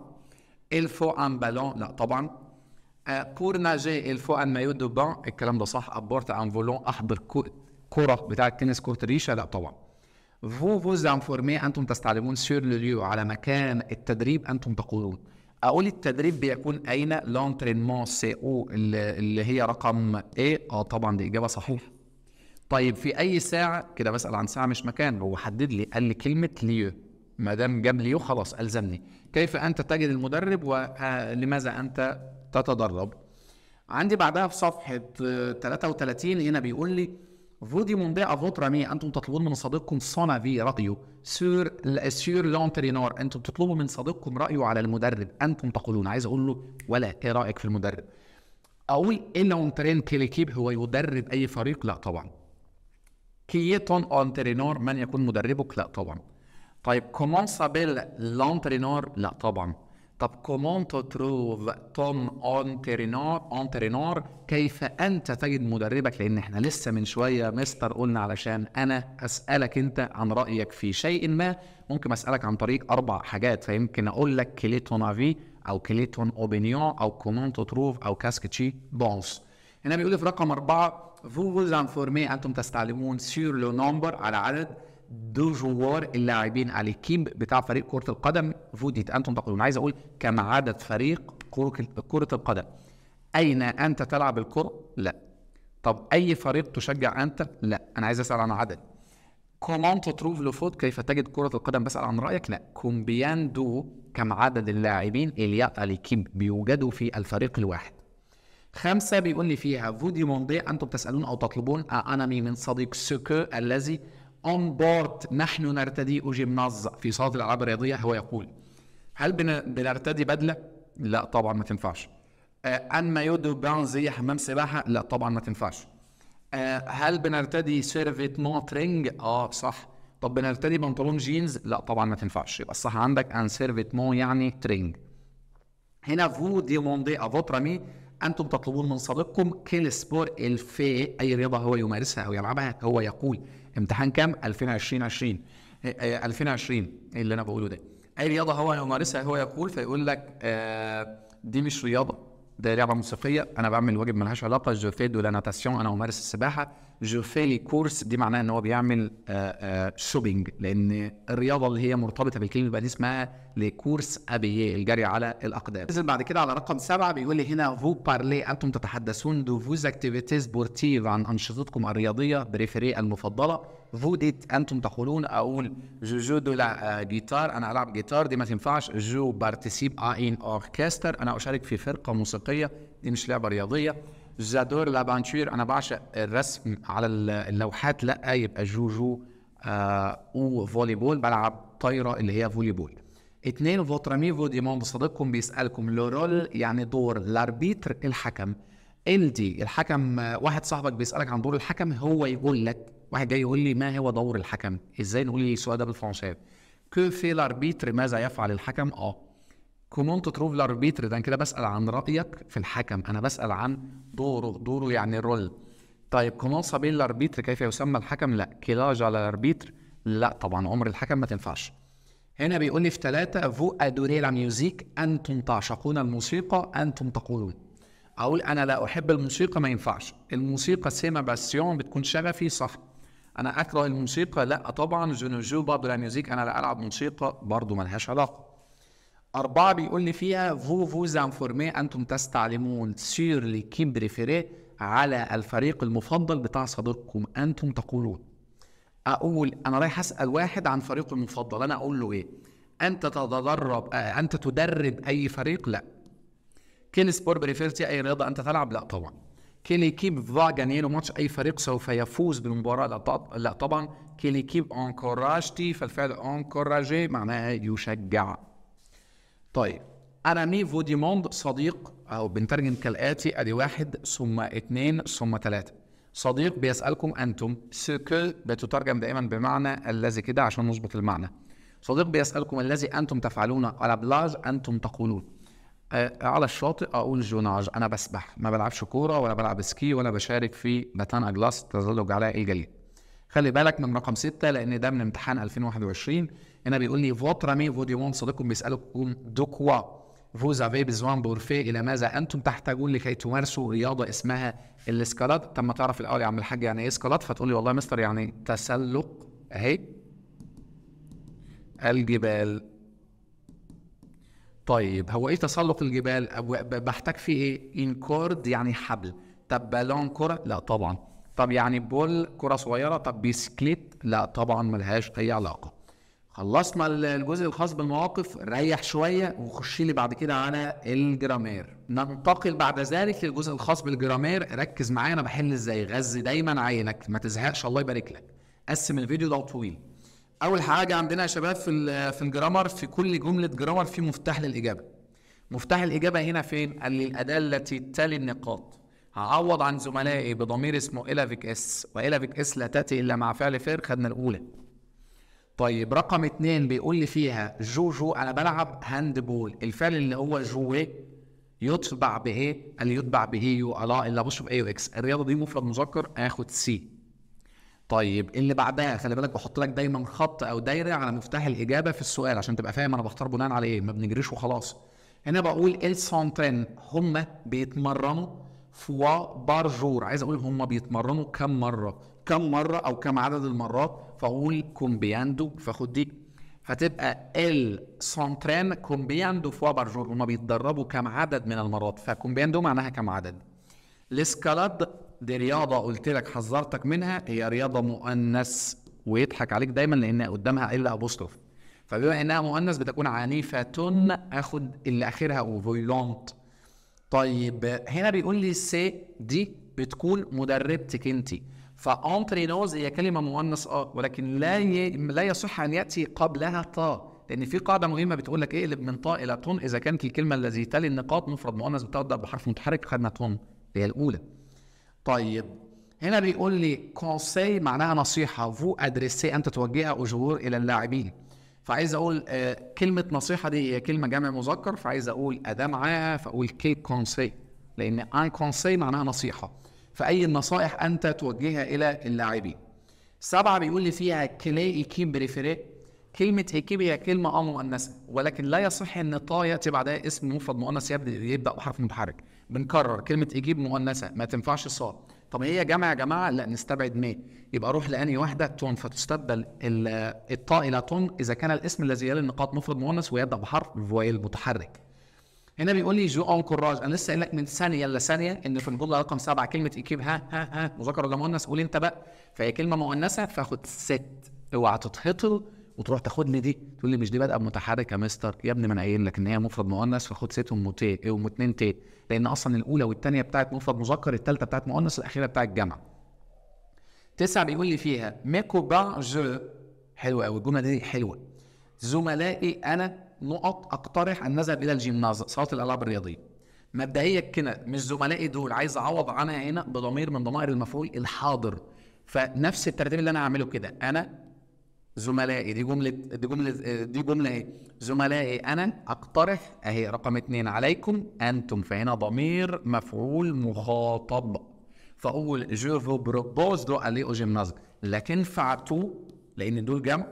الفو ان بالون لا طبعا كور ناجي الفو ان مايو دو بان الكلام ده صح ابورت ان فولون احضر كره بتاع تنس كورت ريشه لا طبعا فو فوز انفورمي انتم تستعلمون سور لو على مكان التدريب انتم تقولون اقول التدريب بيكون اين لونترينمون سي او اللي هي رقم ايه اه طبعا دي اجابه صحيحه طيب في اي ساعه كده بسال عن ساعه مش مكان هو حدد لي قال لي كلمه ليو ما دام جاب ليو خلاص الزمني كيف انت تجد المدرب ولماذا انت تتدرب عندي بعدها في صفحة 33 آه، هنا بيقول لي فودي دي افوت رامي انتم تطلبون من صديقكم سون في رايه سور سور لونترينور انتم تطلبوا من صديقكم رايه على المدرب انتم تقولون عايز اقول له ولا ايه رايك في المدرب اقول ايه لونترين كيليكيب هو يدرب اي فريق لا طبعا كيتون اونترينور من يكون مدربك لا طبعا طيب كومون سابيل لونترينور لا طبعا طب تو تروف توم اونترينور اونترينور كيف انت تجد مدربك لان احنا لسه من شويه مستر قلنا علشان انا اسالك انت عن رايك في شيء ما ممكن اسالك عن طريق اربع حاجات فيمكن اقول لك كليتون افي او كليتون اوبينيون او تو تروف او كاسكتشي بونس هنا بيقول في رقم اربعه فوز انفورمي انتم تستعلمون سير لو نمبر على عدد دجوار اللاعبين عليه كيم بتاع فريق كره القدم فوديت انتم تقولون عايز اقول كم عدد فريق كره القدم اين انت تلعب الكره لا طب اي فريق تشجع انت لا انا عايز اسال عن عدد كومون تروف لفوت كيف تجد كرة القدم بسأل عن رأيك لا كومبيان دو كم عدد اللاعبين إليا أليكيب بيوجدوا في الفريق الواحد خمسة بيقول لي فيها فودي موندي أنتم تسألون أو تطلبون آه، أنا من صديق سوكو الذي اون بورد نحن نرتدي جمناز في صاله الالعاب الرياضيه هو يقول هل بنرتدي بدله؟ لا طبعا ما تنفعش آه، ان مايو دو بان حمام سباحه؟ لا طبعا ما تنفعش آه، هل بنرتدي سيرفيت ترينج؟ اه صح طب بنرتدي بنطلون جينز؟ لا طبعا ما تنفعش يبقى الصح عندك ان سيرفيتمون يعني ترينج هنا فو ديموندي موندي فوتر امي انتم تطلبون من صديقكم كل سبور الفي اي رياضه هو يمارسها او يلعبها هو يقول امتحان كام 2020 20 2020 اللي انا بقوله ده اي رياضه هو يمارسها هو يقول فيقول لك آه دي مش رياضه ده لعبه موسيقيه انا بعمل واجب ملهاش علاقه جو في دو ناتاسيون انا امارس السباحه جوفيلي كورس دي معناها ان هو بيعمل شوبينج آه، آه، لان الرياضه اللي هي مرتبطه بالكلمه بقى دي اسمها لكورس ابي الجري على الاقدام نزل بعد كده على رقم سبعه بيقول لي هنا فو بارلي انتم تتحدثون دو فوز اكتيفيتي سبورتيف عن انشطتكم الرياضيه بريفري المفضله فو ديت انتم تقولون اقول جو جو دو لا جيتار انا العب جيتار دي ما تنفعش جو بارتيسيب ان اوركستر انا اشارك في فرقه موسيقيه دي مش لعبه رياضيه جادور لابانتور انا بعشق الرسم على اللوحات لا يبقى جوجو آه وفولي بول بلعب طايره اللي هي فولي بول اتنين فوترامي موند صديقكم بيسالكم لورول يعني دور لاربيتر الحكم ال دي الحكم آه، واحد صاحبك بيسالك عن دور الحكم هو يقول لك واحد جاي يقول لي ما هو دور الحكم ازاي نقول لي السؤال ده بالفرنسيه كو في لاربيتر ماذا يفعل الحكم اه تو تروف لاربيتر ده انا كده بسال عن رايك في الحكم انا بسال عن دوره دوره يعني الرول طيب كومون بين لاربيتر كيف يسمى الحكم لا كيلاج على الاربيتر لا طبعا عمر الحكم ما تنفعش هنا بيقول لي في ثلاثة فو أدوري لا ميوزيك أنتم تعشقون الموسيقى أنتم تقولون أقول أنا لا أحب الموسيقى ما ينفعش الموسيقى سيما باسيون بتكون شغفي صح أنا أكره الموسيقى لا طبعا جو نو جو با ميوزيك أنا لا ألعب موسيقى برضه ملهاش علاقة أربعة بيقول لي فيها فو فو زانفورمي أنتم تستعلمون سير كيم بريفيري على الفريق المفضل بتاع صديقكم أنتم تقولون أقول أنا رايح أسأل واحد عن فريقه المفضل أنا أقول له إيه أنت تتدرب آه، أنت تدرب أي فريق لا كيل سبور بريفيرتي أي رياضة أنت تلعب لا طبعا كيلي كيب فا جانيلو ماتش أي فريق سوف يفوز بالمباراة لا, لا طبعا كيلي كيب أنكوراجتي فالفعل أنكوراجي معناها يشجع طيب أنا مي فو ديموند صديق أو بنترجم كالآتي أدي واحد ثم اثنين ثم ثلاثة صديق بيسألكم أنتم سكو بتترجم دائما بمعنى الذي كده عشان نظبط المعنى صديق بيسألكم الذي أنتم تفعلون على بلاج أنتم تقولون أه على الشاطئ أقول جوناج أنا بسبح ما بلعبش كورة ولا بلعب سكي ولا بشارك في باتان أجلاس تزلج على الجليد خلي بالك من رقم ستة لأن ده من امتحان 2021 هنا بيقول لي votre فو دي demandes صديقكم بيسألكم دو كوا فو زافي بزوان بورفي إلى ماذا أنتم تحتاجون لكي تمارسوا رياضة اسمها الاسكالات طب ما تعرف الأول يا عم الحاج يعني إيه اسكالات فتقول لي والله يا مستر يعني تسلق أهي الجبال طيب هو ايه تسلق الجبال بحتاج فيه ايه انكورد يعني حبل طب بالون كرة لا طبعا طب يعني بول كرة صغيرة طب بيسكليت لا طبعا ملهاش اي علاقة خلصنا الجزء الخاص بالمواقف ريح شويه وخش لي بعد كده على الجرامير ننتقل بعد ذلك للجزء الخاص بالجرامير ركز معايا انا بحل ازاي غذي دايما عينك ما تزهقش الله يبارك لك قسم الفيديو ده طويل اول حاجه عندنا يا شباب في في الجرامر في كل جمله جرامر في مفتاح للاجابه مفتاح الاجابه هنا فين قال لي الاداه التي تلي النقاط هعوض عن زملائي بضمير اسمه الافيك اس والافيك اس لا تاتي الا مع فعل فير خدنا الاولى طيب رقم اتنين بيقول لي فيها جوجو انا بلعب هاند بول الفعل اللي هو جوي يتبع به اللي يتبع به يو آه الا الا بشرب اي اكس الرياضه دي مفرد مذكر اخد سي طيب اللي بعدها خلي بالك بحط لك دايما خط او دايره على مفتاح الاجابه في السؤال عشان تبقى فاهم انا بختار بناء على ايه ما بنجريش وخلاص هنا بقول ال سونتين هم بيتمرنوا فوا بار جور عايز اقول هم بيتمرنوا كم مره كم مره او كم عدد المرات فاقول كومبياندو فاخد دي فتبقى ال سونترين كومبياندو فوا بارجور هما بيتدربوا كم عدد من المرات فكومبياندو معناها كم عدد الاسكالاد دي رياضه قلت لك حذرتك منها هي رياضه مؤنث ويضحك عليك دايما لان قدامها الا ابوستروف فبما انها مؤنث بتكون عنيفه اخد اللي اخرها وفيولونت طيب هنا بيقول لي سي دي بتكون مدربتك انت فانترينوز هي كلمه مؤنث اه ولكن لا ي... لا يصح ان ياتي قبلها طا لان في قاعده مهمه بتقول لك اقلب من طا الى تون اذا كانت الكلمه التي تلي النقاط مفرد مؤنث بتبدا بحرف متحرك خدنا تون هي الاولى طيب هنا بيقول لي كونسي معناها نصيحه فو ادريسي انت توجهها اجور الى اللاعبين فعايز اقول آه، كلمه نصيحه دي هي كلمه جمع مذكر فعايز اقول اداه معاها فاقول كي كونسي لان ان كونسي معناها نصيحه فأي النصائح أنت توجهها إلى اللاعبين سبعة بيقول لي فيها كلاي كيب ريفيري كلمة هيكيب هي كلمة أه مؤنثة ولكن لا يصح إن طا يأتي بعدها اسم مفرد مؤنث يبدأ يبدأ بحرف متحرك بنكرر كلمة إيجيب مؤنثة ما تنفعش صاد طب هي جمع يا جماعة لا نستبعد ما يبقى روح لأني واحدة تون فتستبدل الطاء إلى تون إذا كان الاسم الذي يلي النقاط مفرد مؤنث ويبدأ بحرف فويل متحرك هنا بيقول لي جو اون كوراج انا لسه قايل لك من ثانيه لثانيه ان في الجمله رقم سبعه كلمه ايكيب ها ها ها مذكر ولا مؤنث قول انت بقى فهي كلمه مؤنثه فاخد ست اوعى تتهطل وتروح تاخدني دي تقول لي مش دي بدأ متحركه يا مستر يا ابني ما انا قايل لك ان هي مفرد مؤنث فاخد ست ام إيه، اتنين تي لان اصلا الاولى والثانيه بتاعت مفرد مذكر الثالثه بتاعت مؤنث الاخيره بتاعت جمع تسعه بيقول لي فيها ميكو جو حلوه قوي الجمله دي حلوه زملائي انا نقط اقترح ان نذهب الى الجيمناز صاله الالعاب الرياضيه مبدئيا كده مش زملائي دول عايز اعوض عنها هنا بضمير من ضمائر المفعول الحاضر فنفس الترتيب اللي انا هعمله كده انا زملائي دي جمله دي جمله دي جمله اهي زملائي انا اقترح اهي رقم اثنين عليكم انتم فهنا ضمير مفعول مخاطب فاقول جو فو بروبوز دو اليو جيمناز لكن فعتو لان دول جمع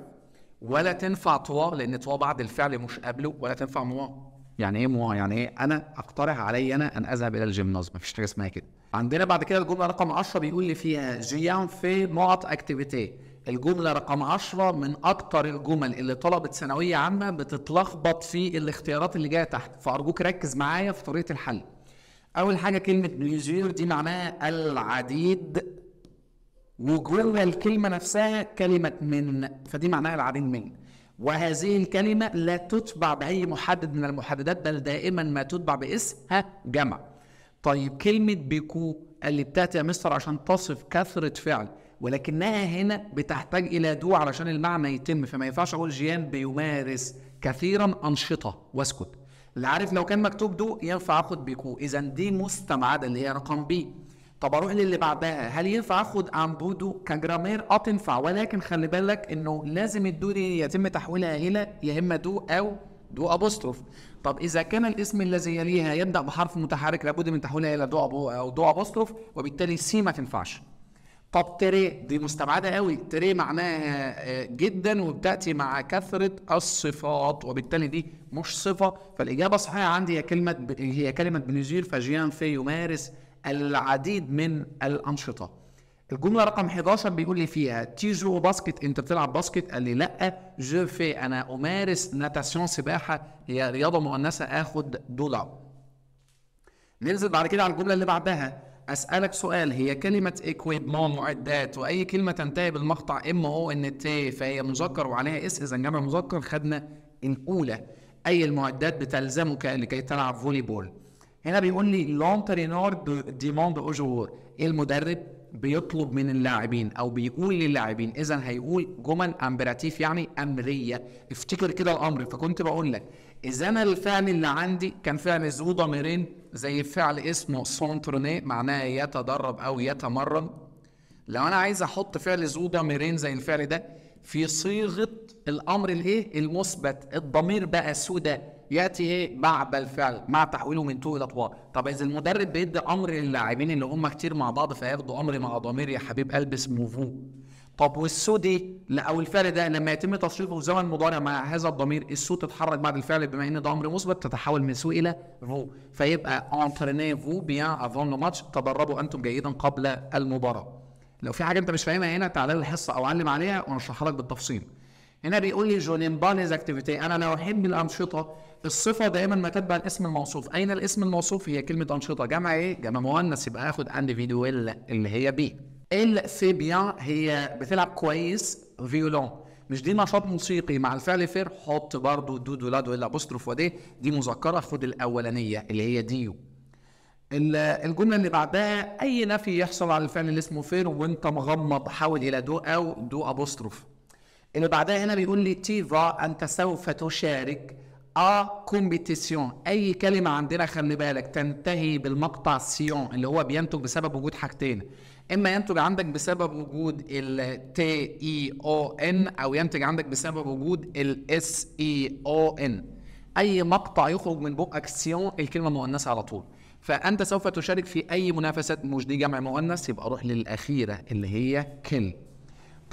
ولا تنفع طوا لان طوا بعد الفعل مش قبله ولا تنفع موا يعني ايه موا يعني ايه انا اقترح علي انا ان اذهب الى الجيمناز فيش حاجه اسمها كده عندنا بعد كده الجمله رقم 10 بيقول لي فيها جيان في نقط اكتيفيتي الجمله رقم 10 من اكتر الجمل اللي طلبه ثانويه عامه بتتلخبط في الاختيارات اللي جايه تحت فارجوك ركز معايا في طريقه الحل اول حاجه كلمه بليزير دي معناها العديد وجوه الكلمة نفسها كلمة من فدي معناها العديد من وهذه الكلمة لا تتبع بأي محدد من المحددات بل دائما ما تتبع باسمها جمع طيب كلمة بيكو اللي بتأتي يا مستر عشان تصف كثرة فعل ولكنها هنا بتحتاج إلى دو علشان المعنى يتم فما ينفعش أقول جيان بيمارس كثيرا أنشطة واسكت اللي عارف لو كان مكتوب دو ينفع آخد بيكو إذا دي مستمعده اللي هي رقم بي طب اروح للي بعدها هل ينفع اخد امبودو كجرامير اه تنفع ولكن خلي بالك انه لازم الدو دي يتم تحويلها الى يا اما دو او دو ابوستروف طب اذا كان الاسم الذي يليها يبدا بحرف متحرك لابد من تحويلها الى دو أبو او دو ابوستروف وبالتالي سي ما تنفعش طب تري دي مستبعده قوي تري معناها آه، جدا وبتاتي مع كثره الصفات وبالتالي دي مش صفه فالاجابه الصحيحه عندي هي كلمه هي كلمه بنزير فجيان في يمارس العديد من الانشطه الجمله رقم 11 بيقول لي فيها تي جو باسكت انت بتلعب باسكت قال لي لا جو في انا امارس ناتاسيون سباحه هي رياضه مؤنثه اخد دولار ننزل بعد كده على الجمله اللي بعدها اسالك سؤال هي كلمه ايكويبمون معدات واي كلمه تنتهي بالمقطع ام او ان تي فهي مذكر وعليها اس اذا جمع مذكر خدنا الاولى اي المعدات بتلزمك لكي تلعب فولي بول هنا بيقول لي لونترينور ديموند اوجور إيه المدرب بيطلب من اللاعبين او بيقول للاعبين اذا هيقول جمل امبراتيف يعني امريه افتكر كده الامر فكنت بقول لك اذا انا الفعل اللي عندي كان فعل ذو ضميرين زي فعل اسمه سونتروني معناه يتدرب او يتمرن لو انا عايز احط فعل ذو ضميرين زي الفعل ده في صيغه الامر الايه المثبت الضمير بقى سوداء ياتي بعد الفعل مع تحويله من تو الى طوال طب اذا المدرب بيدي امر للاعبين اللي هم كتير مع بعض فياخدوا امر مع ضمير يا حبيب قلبي اسمه فو طب والسو دي او إيه؟ الفعل ده لما يتم تصريفه في زمن مضارع مع هذا الضمير السو تتحرك بعد الفعل بما ان ده امر مثبت تتحول من سو الى فو فيبقى انتريني فو بيان افون لو ماتش تدربوا انتم جيدا قبل المباراه لو في حاجه انت مش فاهمها هنا تعالى الحصه او علم عليها وانشرحها لك بالتفصيل هنا بيقول لي جوليمبا ليز اكتيفيتي انا انا احب الانشطه الصفه دائما ما تتبع الاسم الموصوف اين الاسم الموصوف هي كلمه انشطه جمع ايه جمع مؤنث يبقى اخد انديفيدوال اللي هي بي ال بيان هي بتلعب كويس فيولون مش دي نشاط موسيقي مع الفعل فير حط برضو دو دو لا دو الابوستروف ودي دي مذكره خد الاولانيه اللي هي ديو الجمله اللي بعدها اي نفي يحصل على الفعل اللي اسمه فير وانت مغمض حاول الى دو او دو ابوستروف اللي بعدها هنا بيقول لي تيفا انت سوف تشارك ا آه، كومبيتيسيون اي كلمه عندنا خلي بالك تنتهي بالمقطع سيون اللي هو بينتج بسبب وجود حاجتين اما ينتج عندك بسبب وجود ال T E O N او ينتج عندك بسبب وجود ال S E O N اي مقطع يخرج من بقك سيون الكلمه مؤنثه على طول فانت سوف تشارك في اي منافسات مش دي جمع مؤنث يبقى روح للاخيره اللي هي كل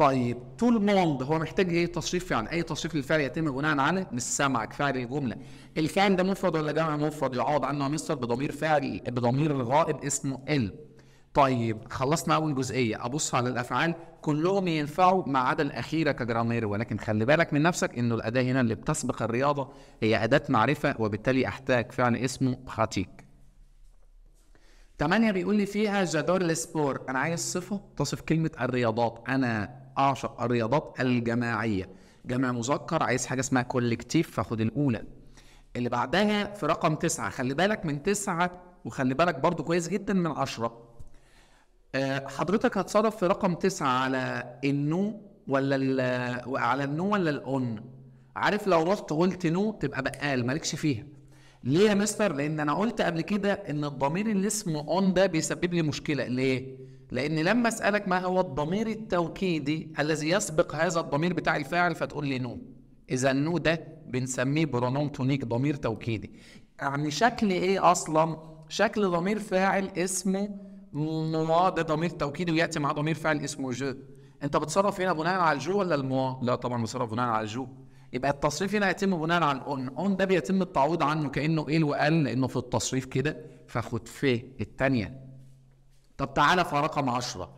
طيب طول الموند هو محتاج ايه تصريف يعني اي تصريف للفعل يتم بناء على مش سمعك فعل الجمله الفعل ده مفرد ولا جمع مفرد يعوض عنه مستر بضمير فعلي بضمير غائب اسمه ال طيب خلصنا اول جزئيه ابص على الافعال كلهم ينفعوا ما عدا الاخيره كجرامير ولكن خلي بالك من نفسك انه الاداه هنا اللي بتسبق الرياضه هي اداه معرفه وبالتالي احتاج فعل اسمه خاتيك تمانية بيقول لي فيها جدار السبور انا عايز صفه تصف كلمه الرياضات انا اعشق الرياضات الجماعيه جمع مذكر عايز حاجه اسمها كولكتيف فاخد الاولى اللي بعدها في رقم تسعة خلي بالك من تسعة وخلي بالك برضو كويس جدا من عشرة أه حضرتك هتصرف في رقم تسعة على النو ولا على النو ولا الاون عارف لو رحت قلت نو تبقى بقال مالكش فيها ليه يا مستر لان انا قلت قبل كده ان الضمير اللي اسمه اون ده بيسبب لي مشكله ليه لأن لما أسألك ما هو الضمير التوكيدي الذي يسبق هذا الضمير بتاع الفاعل فتقول لي نو إذا نو ده بنسميه برونوم تونيك ضمير توكيدي يعني شكل إيه أصلا شكل ضمير فاعل اسمه موا ده ضمير توكيدي ويأتي مع ضمير فاعل اسمه جو أنت بتصرف هنا بناء على الجو ولا الموا؟ لا طبعا بتصرف بناء على الجو يبقى التصريف هنا يتم بناء على الاون اون ده بيتم التعويض عنه كانه ايه وقال لانه في التصريف كده فخد في الثانيه طب تعالى في رقم 10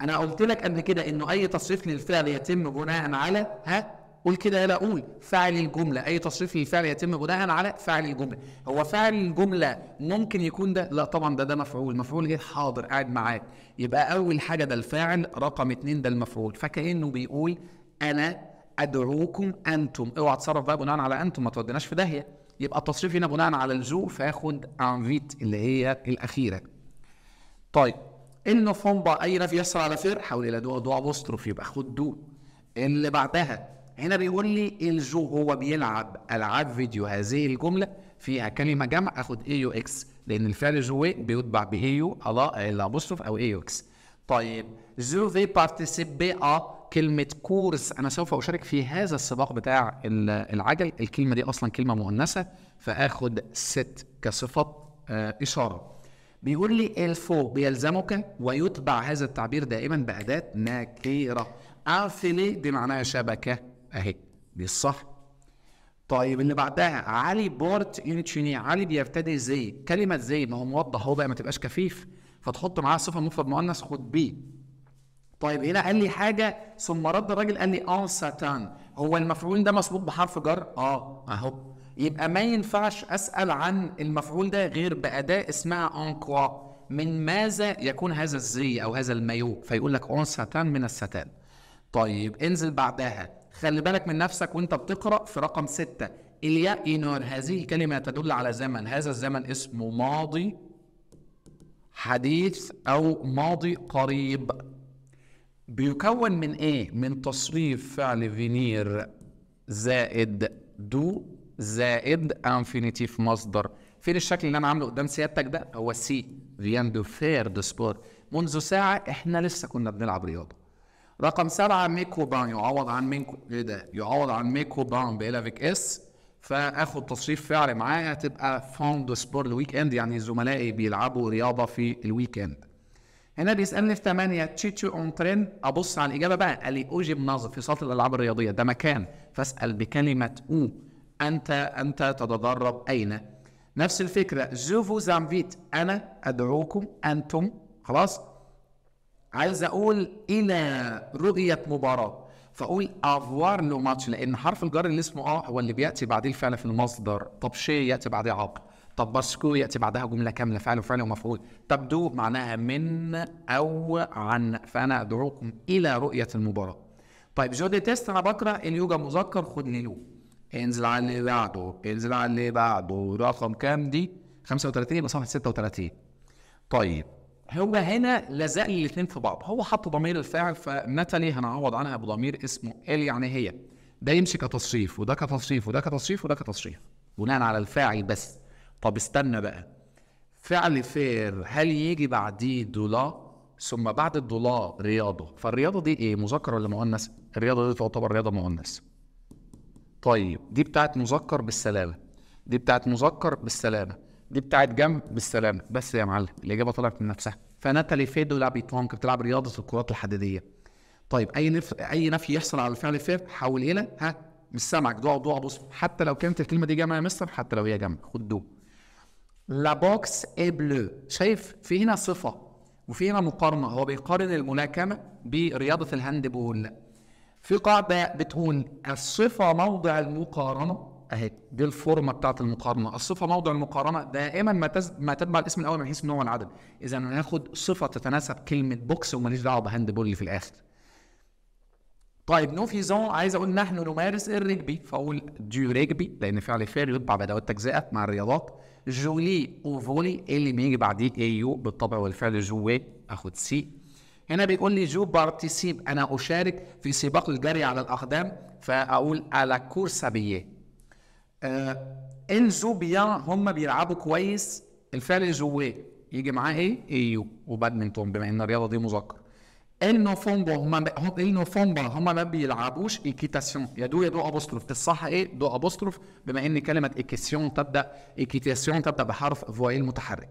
انا قلت لك قبل كده انه اي تصريف للفعل يتم بناء على ها قول كده يلا قول فعل الجملة أي تصريف للفعل يتم بناء على فعل الجملة هو فعل الجملة ممكن يكون ده لا طبعا ده ده مفعول مفعول إيه حاضر قاعد معاك يبقى أول حاجة ده الفاعل رقم اتنين ده المفعول فكأنه بيقول أنا أدعوكم أنتم اوعى تصرف بقى بناء على أنتم ما توديناش في داهية يبقى التصريف هنا بناء على الجو فاخد أنفيت اللي هي الأخيرة طيب ان فومبا اي نف يسر على فير حول الى دو دو ابوستروف يبقى خد دو اللي بعدها هنا بيقول لي الجو هو بيلعب العاب فيديو هذه الجمله فيها كلمه جمع اخد اي يو اكس لان الفعل جو بيتبع يو الا الابوستروف او اي يو اكس طيب جو في بارتيسيبي ا كلمة كورس أنا سوف أشارك في هذا السباق بتاع العجل الكلمة دي أصلا كلمة مؤنثة فآخد ست كصفة آه، إشارة بيقول لي الفو بيلزمك ويتبع هذا التعبير دائما بأداة نكيرة أنفلي دي معناها شبكة أهي دي الصح طيب اللي بعدها علي بورت يونيتشيني علي بيرتدي زي كلمة زي ما هو موضح اهو بقى ما تبقاش كفيف فتحط معاها صفة مفرد مؤنث خد بي طيب هنا قال لي حاجة ثم رد الراجل قال لي ساتان هو المفعول ده مسبوق بحرف جر؟ اه اهو يبقى ما ينفعش اسال عن المفعول ده غير باداه اسمها ان كوا من ماذا يكون هذا الزي او هذا المايو فيقول لك اون ساتان من الستان طيب انزل بعدها خلي بالك من نفسك وانت بتقرا في رقم ستة الياء اينور هذه الكلمه تدل على زمن هذا الزمن اسمه ماضي حديث او ماضي قريب بيكون من ايه من تصريف فعل فينير زائد دو زائد انفينيتي في مصدر فين الشكل اللي انا عامله قدام سيادتك ده هو سي دو فير دو سبور منذ ساعه احنا لسه كنا بنلعب رياضه رقم سبعة ميكو بان يعوض عن ميكو ايه ده يعوض عن ميكو بان بإلافيك اس فاخد تصريف فعل معاه هتبقى دو سبور الويك اند يعني زملائي بيلعبوا رياضه في الويك اند هنا بيسالني في 8 تشيتشو اون ترين ابص على الاجابه بقى قال لي اوجي نظر في صاله الالعاب الرياضيه ده مكان فاسال بكلمه او أنت أنت تتدرب أين؟ نفس الفكرة جوفو زامفيت أنا أدعوكم أنتم خلاص؟ عايز أقول إلى رؤية مباراة فأقول أفوار لو ماتش لأن حرف الجر اللي اسمه أه هو اللي بيأتي بعديه الفعل في المصدر طب شي يأتي بعديه عقل طب باسكو يأتي بعدها جملة كاملة فعل وفعل ومفعول طب دو معناها من أو عن فأنا أدعوكم إلى رؤية المباراة طيب جو دي تيست أنا بقرأ اليوجا مذكر خد لو انزل على اللي بعده انزل على اللي بعده رقم كام دي 35 يبقى صفحه 36 طيب هو هنا لزق لي الاثنين في بعض هو حط ضمير الفاعل فنتالي هنعوض عنها بضمير اسمه ال يعني هي ده يمشي كتصريف وده كتصريف وده كتصريف وده كتصريف بناء على الفاعل بس طب استنى بقى فعل فير هل يجي بعديه دولا ثم بعد الدولار رياضه فالرياضه دي ايه مذكر ولا مؤنث الرياضه دي تعتبر رياضه مؤنث طيب دي بتاعت مذكر بالسلامه دي بتاعت مذكر بالسلامه دي بتاعت جنب بالسلامه بس يا معلم الاجابه طلعت من نفسها فناتالي فيدو لابيتونك بتلعب رياضه الكرات الحديديه طيب اي نف... اي نفي يحصل على الفعل فيه حول إلى ها مش سامعك دوع دوع بص حتى لو كانت الكلمه دي جامعه يا مستر حتى لو هي جامعه خد دو لا بوكس اي بلو شايف في هنا صفه وفي هنا مقارنه هو بيقارن الملاكمه برياضه الهاند بول في قاعده بتقول الصفه موضع المقارنه اهي دي الفورمه بتاعت المقارنه الصفه موضع المقارنه دائما ما تز... ما تتبع الاسم الاول من حيث النوع والعدد اذا هناخد صفه تتناسب كلمه بوكس وماليش دعوه بهاند بول اللي في الاخر طيب نو زون عايز اقول نحن نمارس الرجبي فاقول دي رجبي لان فعل فعل يتبع بادوات تجزئه مع الرياضات جولي إيه وفولي اللي بيجي بعديه ايو بالطبع والفعل جوي اخد سي هنا بيقول لي جو بارتيسيب انا اشارك في سباق الجري على الاقدام فاقول على كور بيه آه، ان جو بيان هم بيلعبوا كويس الفعل جو إيه؟ يجي معاه ايه ايو إيه وبادمنتون بما ان الرياضه دي مذكر فومبا هم فومبا هم ما بيلعبوش ايكيتاسيون يا دو يا دو ابوستروف الصح ايه دو ابوستروف بما ان كلمه ايكيسيون تبدا ايكيتاسيون تبدا بحرف فوائل متحرك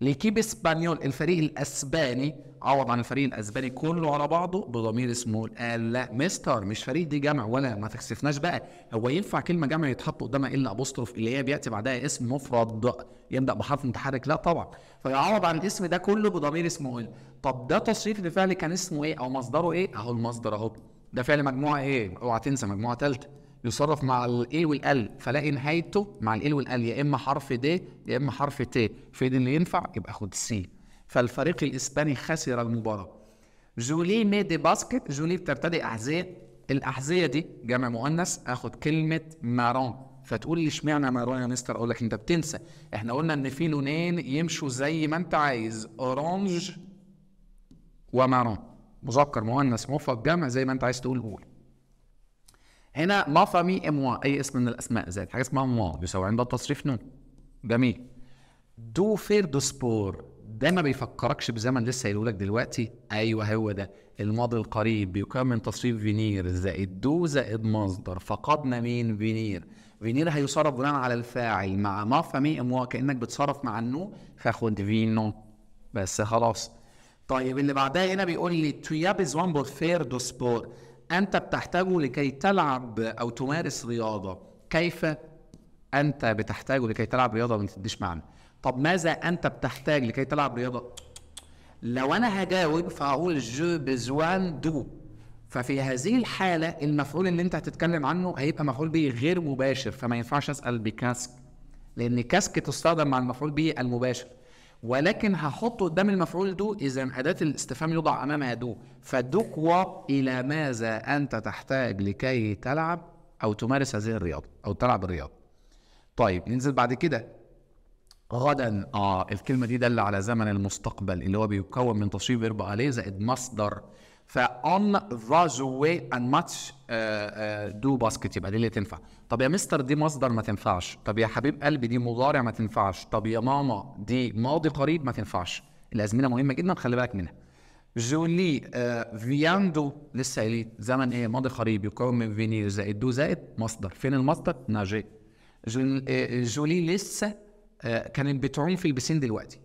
ليكيب اسبانيول الفريق الاسباني عوض عن الفريق الاسباني كله على بعضه بضمير اسمه لا مستر مش فريق دي جمع ولا ما تكسفناش بقى هو ينفع كلمه جمع يتحط قدامها الا ابوستروف اللي هي بياتي بعدها اسم مفرد يبدا بحرف متحرك لا طبعا فيعوض عن الاسم ده كله بضمير اسمه قال طب ده تصريف لفعل كان اسمه ايه او مصدره ايه اهو المصدر اهو ده فعل مجموعه ايه اوعى تنسى مجموعه ثالثه يصرف مع الاي والال فلاقي نهايته مع الاي والال يا اما حرف د يا اما حرف ت فين اللي ينفع يبقى خد سي فالفريق الاسباني خسر المباراه جولي مي دي باسكت جولي بترتدي احذيه الاحذيه دي جمع مؤنث اخد كلمه مارون فتقول لي اشمعنى مارون يا مستر اقول لك انت بتنسى احنا قلنا ان في لونين يمشوا زي ما انت عايز اورانج ومارون مذكر مؤنث مفرد جمع زي ما انت عايز تقول قول هنا ما فامي اموا اي اسم من الاسماء زائد حاجه اسمها موا بيساوي عندها التصريف نون جميل دو فير دو سبور ده ما بيفكركش بزمن لسه قايله لك دلوقتي ايوه هو ده الماضي القريب بيكون من تصريف فينير زائد دو زائد مصدر فقدنا مين فينير فينير هيصرف بناء على الفاعل مع ما فامي اموا كانك بتصرف مع النو فاخد فينو بس خلاص طيب اللي بعدها هنا بيقول لي تويابز وان بور فير دو سبور أنت بتحتاجه لكي تلعب أو تمارس رياضة كيف أنت بتحتاجه لكي تلعب رياضة ما تديش معنى طب ماذا أنت بتحتاج لكي تلعب رياضة لو أنا هجاوب فهقول جو بزوان دو ففي هذه الحالة المفعول اللي أنت هتتكلم عنه هيبقى مفعول به غير مباشر فما ينفعش أسأل بكاسك لأن كاسك تستخدم مع المفعول به المباشر ولكن هحطه قدام المفعول دو اذا اداه الاستفهام يوضع امامها دو فدقوة الى ماذا انت تحتاج لكي تلعب او تمارس هذه الرياضه او تلعب الرياضه طيب ننزل بعد كده غدا اه الكلمه دي دل على زمن المستقبل اللي هو بيتكون من تصريف فيرب عليه زائد مصدر فان ذا واي اند ماتش آه، آه، دو باسكت يبقى دي اللي تنفع طب يا مستر دي مصدر ما تنفعش طب يا حبيب قلبي دي مضارع ما تنفعش طب يا ماما دي ماضي قريب ما تنفعش الازمنه مهمه جدا خلي بالك منها جولي آه فياندو لسه قايلين زمن ايه ماضي قريب يكون من فينير زائد دو زائد مصدر فين المصدر ناجي جولي آه، لسه آه كانت بتعوم في البسين دلوقتي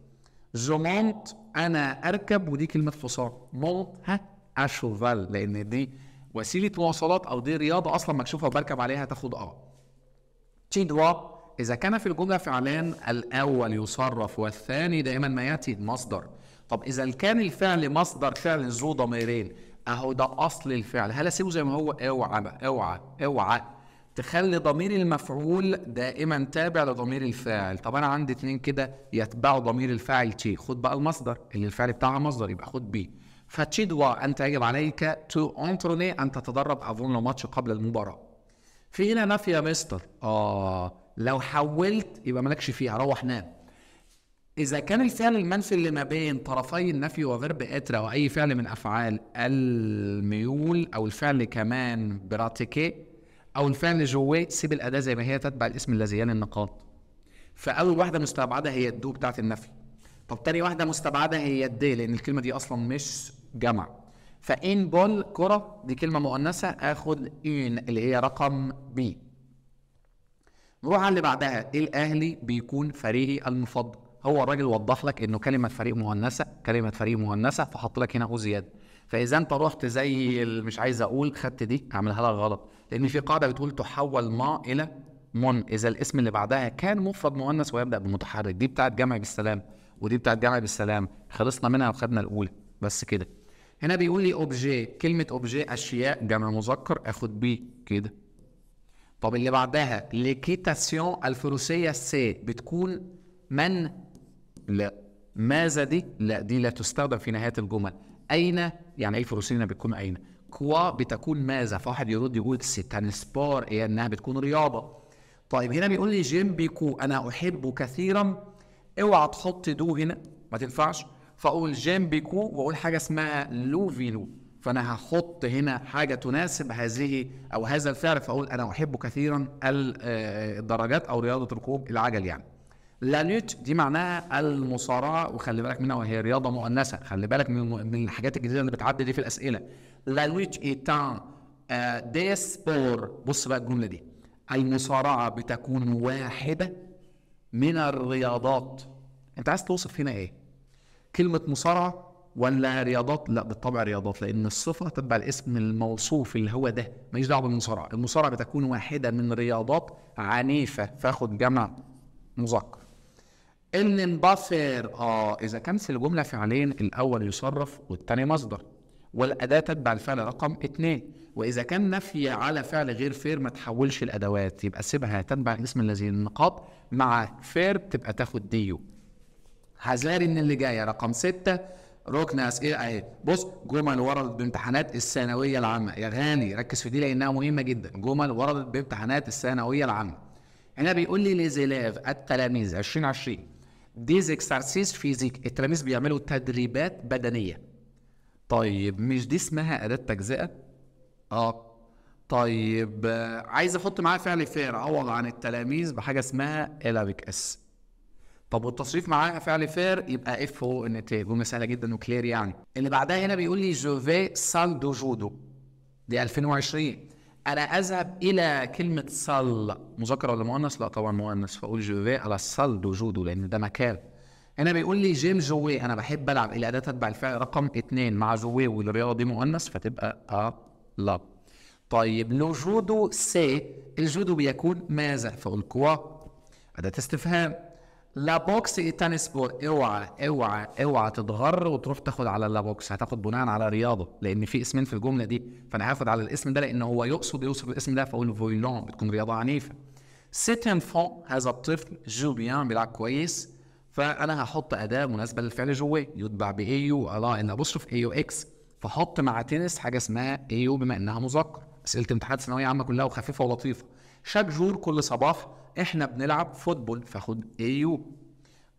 جومونت انا اركب ودي كلمه فصام مونت ها اشوفال لان دي وسيله مواصلات او دي رياضه اصلا مكشوفه وبركب عليها تاخد اه تي دوا إذا كان في الجملة فعلان الأول يصرف والثاني دائما ما يأتي المصدر طب إذا كان الفعل مصدر فعل ذو ضميرين أهو ده أصل الفعل هل أسيبه زي ما هو اوعى اوعى اوعى تخلي ضمير المفعول دائما تابع لضمير الفاعل طب أنا عندي اتنين كده يتبعوا ضمير الفاعل تي خد بقى المصدر اللي الفعل بتاعها مصدر يبقى خد بيه فتشيدوا أن يجب عليك تو أنتروني أن تتدرب أظن ماتش قبل المباراة في هنا نفي يا مستر آه لو حولت يبقى مالكش فيها روح نام إذا كان الفعل المنفي اللي ما بين طرفي النفي وغرب إترا أو أي فعل من أفعال الميول أو الفعل كمان براتيكي أو الفعل جوي سيب الأداة زي ما هي تتبع الاسم الذي يلي النقاط فأول واحدة مستبعدة هي الدو بتاعة النفي طب تاني واحدة مستبعدة هي الدي لأن الكلمة دي أصلا مش جمع فان بول كره دي كلمه مؤنثه اخد ان اللي هي رقم بي نروح على اللي بعدها إيه الاهلي بيكون فريقي المفضل هو الراجل وضح لك انه كلمه فريق مؤنثه كلمه فريق مؤنثه فحط لك هنا او زياده فاذا انت رحت زي مش عايز اقول خدت دي اعملها لك غلط لان في قاعده بتقول تحول ما الى من اذا الاسم اللي بعدها كان مفرد مؤنث ويبدا بمتحرك دي بتاعت جمع بالسلام ودي بتاعت جمع بالسلام خلصنا منها وخدنا الاولى بس كده هنا بيقول لي اوبجي كلمه اوبجي اشياء جمع مذكر اخد بيه كده طب اللي بعدها ليكيتاسيون الفروسيه سي بتكون من لا ماذا دي لا دي لا تستخدم في نهايه الجمل اين يعني ايه فروسيه بتكون اين كوا بتكون ماذا فواحد يرد يقول سيتان سبور ايه انها بتكون رياضه طيب هنا بيقول لي جيم بيكو انا احبه كثيرا اوعى تحط دو هنا ما تنفعش فاقول جامبيكو واقول حاجه اسمها لو فيلو فانا هحط هنا حاجه تناسب هذه او هذا الفعل فاقول انا احب كثيرا آه، الدرجات او رياضه ركوب العجل يعني لا دي معناها المصارعه وخلي بالك منها وهي رياضه مؤنثه خلي بالك من الحاجات الجديده اللي بتعدي دي في الاسئله لا ايتان دي سبور بص بقى الجمله دي المصارعه بتكون واحده من الرياضات انت عايز توصف هنا ايه كلمه مصارعه ولا رياضات لا بالطبع رياضات لان الصفه تبع الاسم الموصوف اللي هو ده ماليش دعوه بالمصارعه المصارعه بتكون واحده من رياضات عنيفه فاخد جمع مذكر إن الانبثر اه اذا كانت الجمله فعلين الاول يصرف والثاني مصدر والاداه تتبع الفعل رقم اثنين واذا كان نفي على فعل غير فير ما تحولش الادوات يبقى سيبها تتبع الاسم الذي النقاط مع فير تبقى تاخد ديو ان اللي جايه رقم سته ركن اسئله اهي بص جمل وردت بامتحانات الثانويه العامه يا غاني ركز في دي لانها مهمه جدا جمل وردت بامتحانات الثانويه العامه هنا بيقول لي ليزيلاف التلاميذ 2020 ديز اكسرسيس فيزيك التلاميذ بيعملوا تدريبات بدنيه طيب مش دي اسمها اداه تجزئه اه طيب عايز احط معاه فعل فعل عوض عن التلاميذ بحاجه اسمها الابيك اس طب والتصريف معاها فعل فير يبقى اف هو النتاج جمله سهله جدا وكلير يعني اللي بعدها هنا بيقول لي جو في سال دو جودو دي 2020 انا اذهب الى كلمه سال مذكر ولا مؤنث لا طبعا مؤنث فاقول جو في على سال دو جودو لان ده مكان هنا بيقول لي جيم جوي انا بحب العب الاداه تتبع الفعل رقم اثنين مع جوي والرياضه دي مؤنث فتبقى ا آه، لا طيب لو جودو سي الجودو بيكون ماذا فاقول كوا اداه استفهام بوكس ايه تاني سبور اوعى اوعى اوعى تتغر وتروح تاخد على لا بوكس هتاخد بناء على رياضه لان في اسمين في الجمله دي فانا هاخد على الاسم ده لان هو يقصد يوصف الاسم ده فاقول فويلون بتكون رياضه عنيفه سيتن فون هذا الطفل جو بيان بيلعب كويس فانا هحط اداه مناسبه للفعل جوي يتبع بايو الا ان اي ايو اكس فحط مع تنس حاجه اسمها ايو بما انها مذكر اسئله امتحانات ثانويه عامه كلها وخفيفه ولطيفه شاك جور كل صباح احنا بنلعب فوتبول فاخد ايو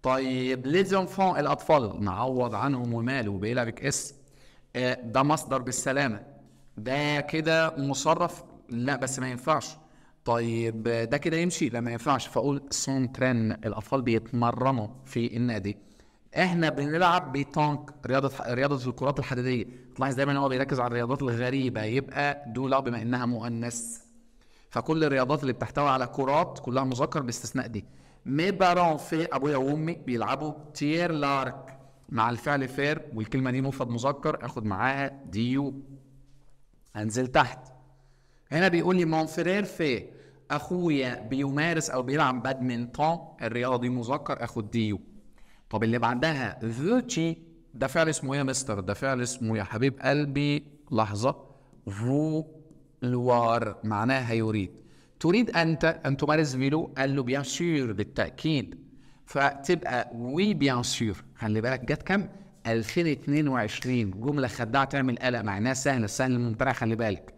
طيب ليزونفون الاطفال نعوض عنهم ومال وبيلاريك اس آه، ده مصدر بالسلامه ده كده مصرف لا بس ما ينفعش طيب ده كده يمشي لا ما ينفعش فاقول سون ترين الاطفال بيتمرنوا في النادي احنا بنلعب بيتونك رياضه رياضه الكرات الحديديه تلاحظ دايما هو بيركز على الرياضات الغريبه يبقى دولا بما انها مؤنث فكل الرياضات اللي بتحتوي على كرات كلها مذكر باستثناء دي مي بارون في ابويا وامي بيلعبوا تير لارك مع الفعل فير والكلمه دي مفرد مذكر اخد معاها ديو انزل تحت هنا بيقول لي مون فرير في اخويا بيمارس او بيلعب بادمنتون الرياضه دي مذكر اخد ديو طب اللي بعدها فوتشي ده فعل اسمه ايه يا مستر ده فعل اسمه يا حبيب قلبي لحظه فو لوار معناها يريد تريد أنت أن تمارس فيلو قال له بيان سور بالتأكيد فتبقى وي بيان سور خلي بالك جت كام 2022 جملة خداعة تعمل قلق معناها سهلة سهلة ممتنع خلي بالك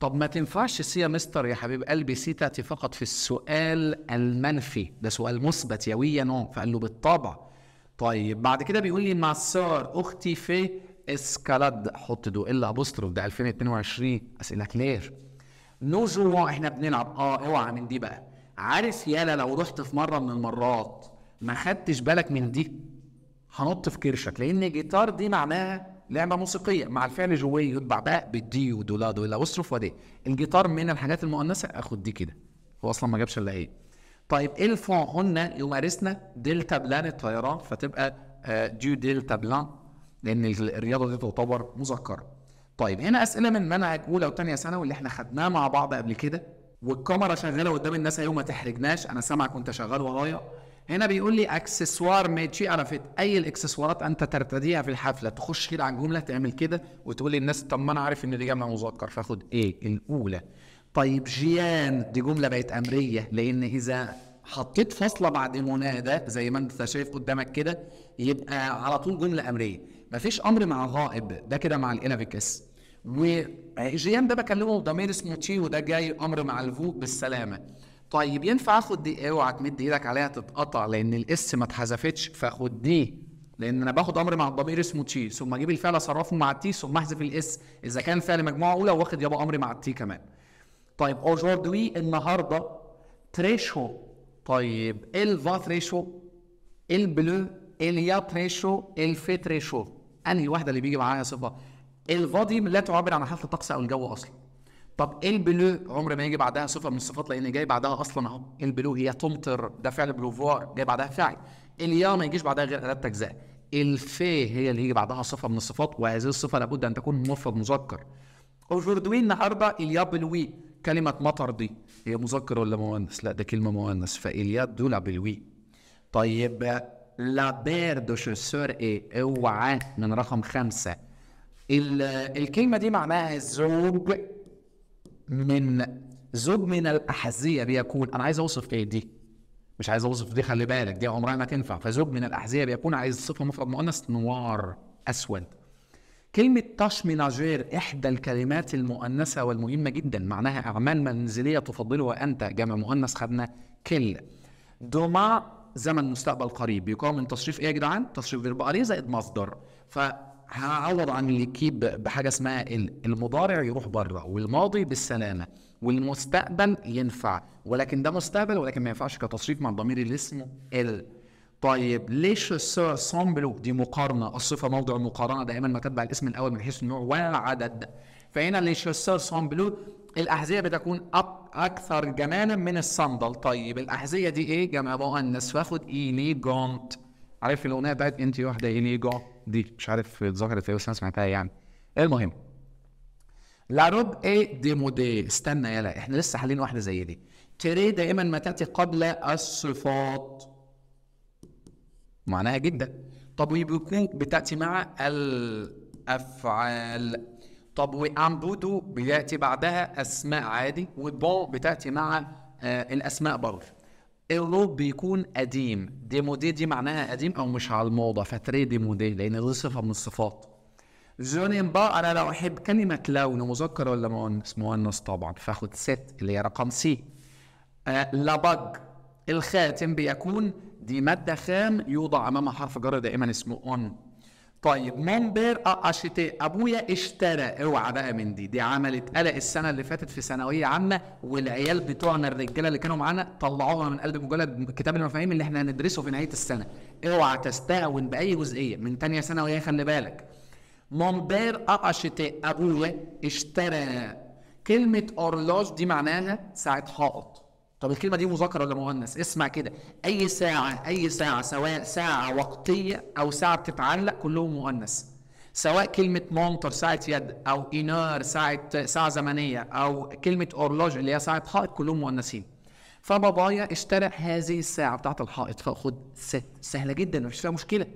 طب ما تنفعش سي يا مستر يا حبيب قلبي سي تأتي فقط في السؤال المنفي ده سؤال مثبت يا وي يا نو فقال له بالطبع طيب بعد كده بيقول لي مع السار أختي في اسكالاد حط دو الا ابوستروف ده 2022 اسئله كلير نو جو احنا بنلعب اه اوعى من دي بقى عارف يالا لو رحت في مره من المرات ما خدتش بالك من دي هنط في كرشك لان جيتار دي معناها لعبه موسيقيه مع الفعل جوي يتبع بقى بالدي ودولا دولا واصرف ودي الجيتار من الحاجات المؤنثه اخد دي كده هو اصلا ما جابش الا ايه طيب ايه الفون هن يمارسنا دلتا بلان الطيران فتبقى آه، ديو دلتا بلان لان الرياضه دي تعتبر مذكره طيب هنا اسئله من منهج اولى وثانيه ثانوي اللي احنا خدناه مع بعض قبل كده والكاميرا شغاله قدام الناس ايوه ما تحرجناش انا سامعك وانت شغال ورايا هنا بيقول لي اكسسوار ميتشي عرفت اي الاكسسوارات انت ترتديها في الحفله تخش كده على الجمله تعمل كده وتقول للناس طب ما انا عارف ان دي جمع مذكر فاخد ايه الاولى طيب جيان دي جمله بقت امريه لان اذا حطيت فاصله بعد منادى زي ما انت شايف قدامك كده يبقى على طول جمله امريه مفيش امر مع غائب ده كده مع الانافيكس وجيان ده بكلمه ضمير اسمه تشي وده جاي امر مع الفو بالسلامه طيب ينفع اخد دي اوعى إيه تمد ايدك عليها تتقطع لان الاس ما اتحذفتش فاخد دي لان انا باخد امر مع الضمير اسمه تي ثم اجيب الفعل اصرفه مع التي ثم احذف الاس اذا كان فعل مجموعه اولى واخد يابا امر مع التي كمان طيب اجوردوي النهارده تريشو طيب إيه الفا تريشو إيه البلو اليا تريشو الفي تريشو انهي واحده اللي بيجي معاها صفه الفاضي لا تعبر عن حاله الطقس او الجو اصلا طب البلو عمر ما يجي بعدها صفه من الصفات لان جاي بعدها اصلا اهو البلو هي تمطر ده فعل بلوفوار جاي بعدها فعل اليا ما يجيش بعدها غير ثلاث اجزاء الفي هي اللي يجي بعدها صفه من الصفات وهذه الصفه لابد ان تكون مفرد مذكر اوجوردوي النهارده اليا الوي كلمه مطر دي هي مذكر ولا مؤنث لا ده كلمه مؤنث فالياب دولا بالوي طيب لابير دو شوسور اي اوعى من رقم خمسة الكلمة دي معناها زوج من زوج من الأحذية بيكون أنا عايز أوصف إيه دي مش عايز أوصف دي خلي بالك دي عمرها ما تنفع فزوج من الأحذية بيكون عايز صفة مفرد مؤنث نوار أسود كلمة تاش ميناجير إحدى الكلمات المؤنثة والمهمة جدا معناها أعمال منزلية تفضلها أنت جمع مؤنث خدنا كل دوما زمن مستقبل قريب بيكون من تصريف ايه يا جدعان؟ تصريف فيرب اري زائد مصدر فهعوض عن الكيب بحاجه اسمها ال المضارع يروح بره والماضي بالسلامه والمستقبل ينفع ولكن ده مستقبل ولكن ما ينفعش كتصريف مع ضمير الاسم ال طيب ليش سامبلو دي مقارنه الصفه موضع مقارنه دائما ما تتبع الاسم الاول من حيث النوع والعدد فهنا ليش سامبلو الاحذيه بتكون اكثر جمالا من الصندل طيب الاحذيه دي ايه جمع مؤنث فاخد ايليجانت عارف الاغنيه بتاعت انت واحده ايليجانت دي مش عارف اتذكرت ايه بس انا سمعتها يعني المهم لا روب اي دي مودي استنى يلا احنا لسه حالين واحده زي دي تري دائما ما تاتي قبل الصفات معناها جدا طب ويبقوا بتأتي مع الأفعال طب وامبودو بيأتي بعدها أسماء عادي وبون بتأتي مع آه، الأسماء برضه الروب بيكون قديم ديمودي دي معناها قديم أو مش على الموضة فتري ديمودي لأن دي صفة من الصفات زونين با أنا لو أحب كلمة لون مذكر ولا مؤنث مؤنث طبعا فاخد ست اللي هي رقم سي آه باج الخاتم بيكون دي ماده خام يوضع امامها حرف جر دائما اسمه اون طيب مون بير اشتي ابويا اشترى اوعى بقى من دي دي عملت قلق السنه اللي فاتت في ثانويه عامه والعيال بتوعنا الرجاله اللي كانوا معانا طلعوها من قلب مجلد كتاب المفاهيم اللي احنا هندرسه في نهايه السنه اوعى تستهون باي جزئيه من ثانيه ثانوي خلي بالك مون بير اشتي ابويا اشترى كلمه اورلوج دي معناها ساعه حائط طب الكلمه دي مذكر ولا مؤنث اسمع كده اي ساعه اي ساعه سواء ساعه وقتيه او ساعه بتتعلق كلهم مؤنث سواء كلمة مونتر ساعة يد أو إينار ساعة ساعة زمنية أو كلمة أورلوج اللي هي ساعة حائط كلهم مؤنثين. فبابايا اشترى هذه الساعة بتاعة الحائط فخد ست سهلة جدا مفيش فيها مشكلة.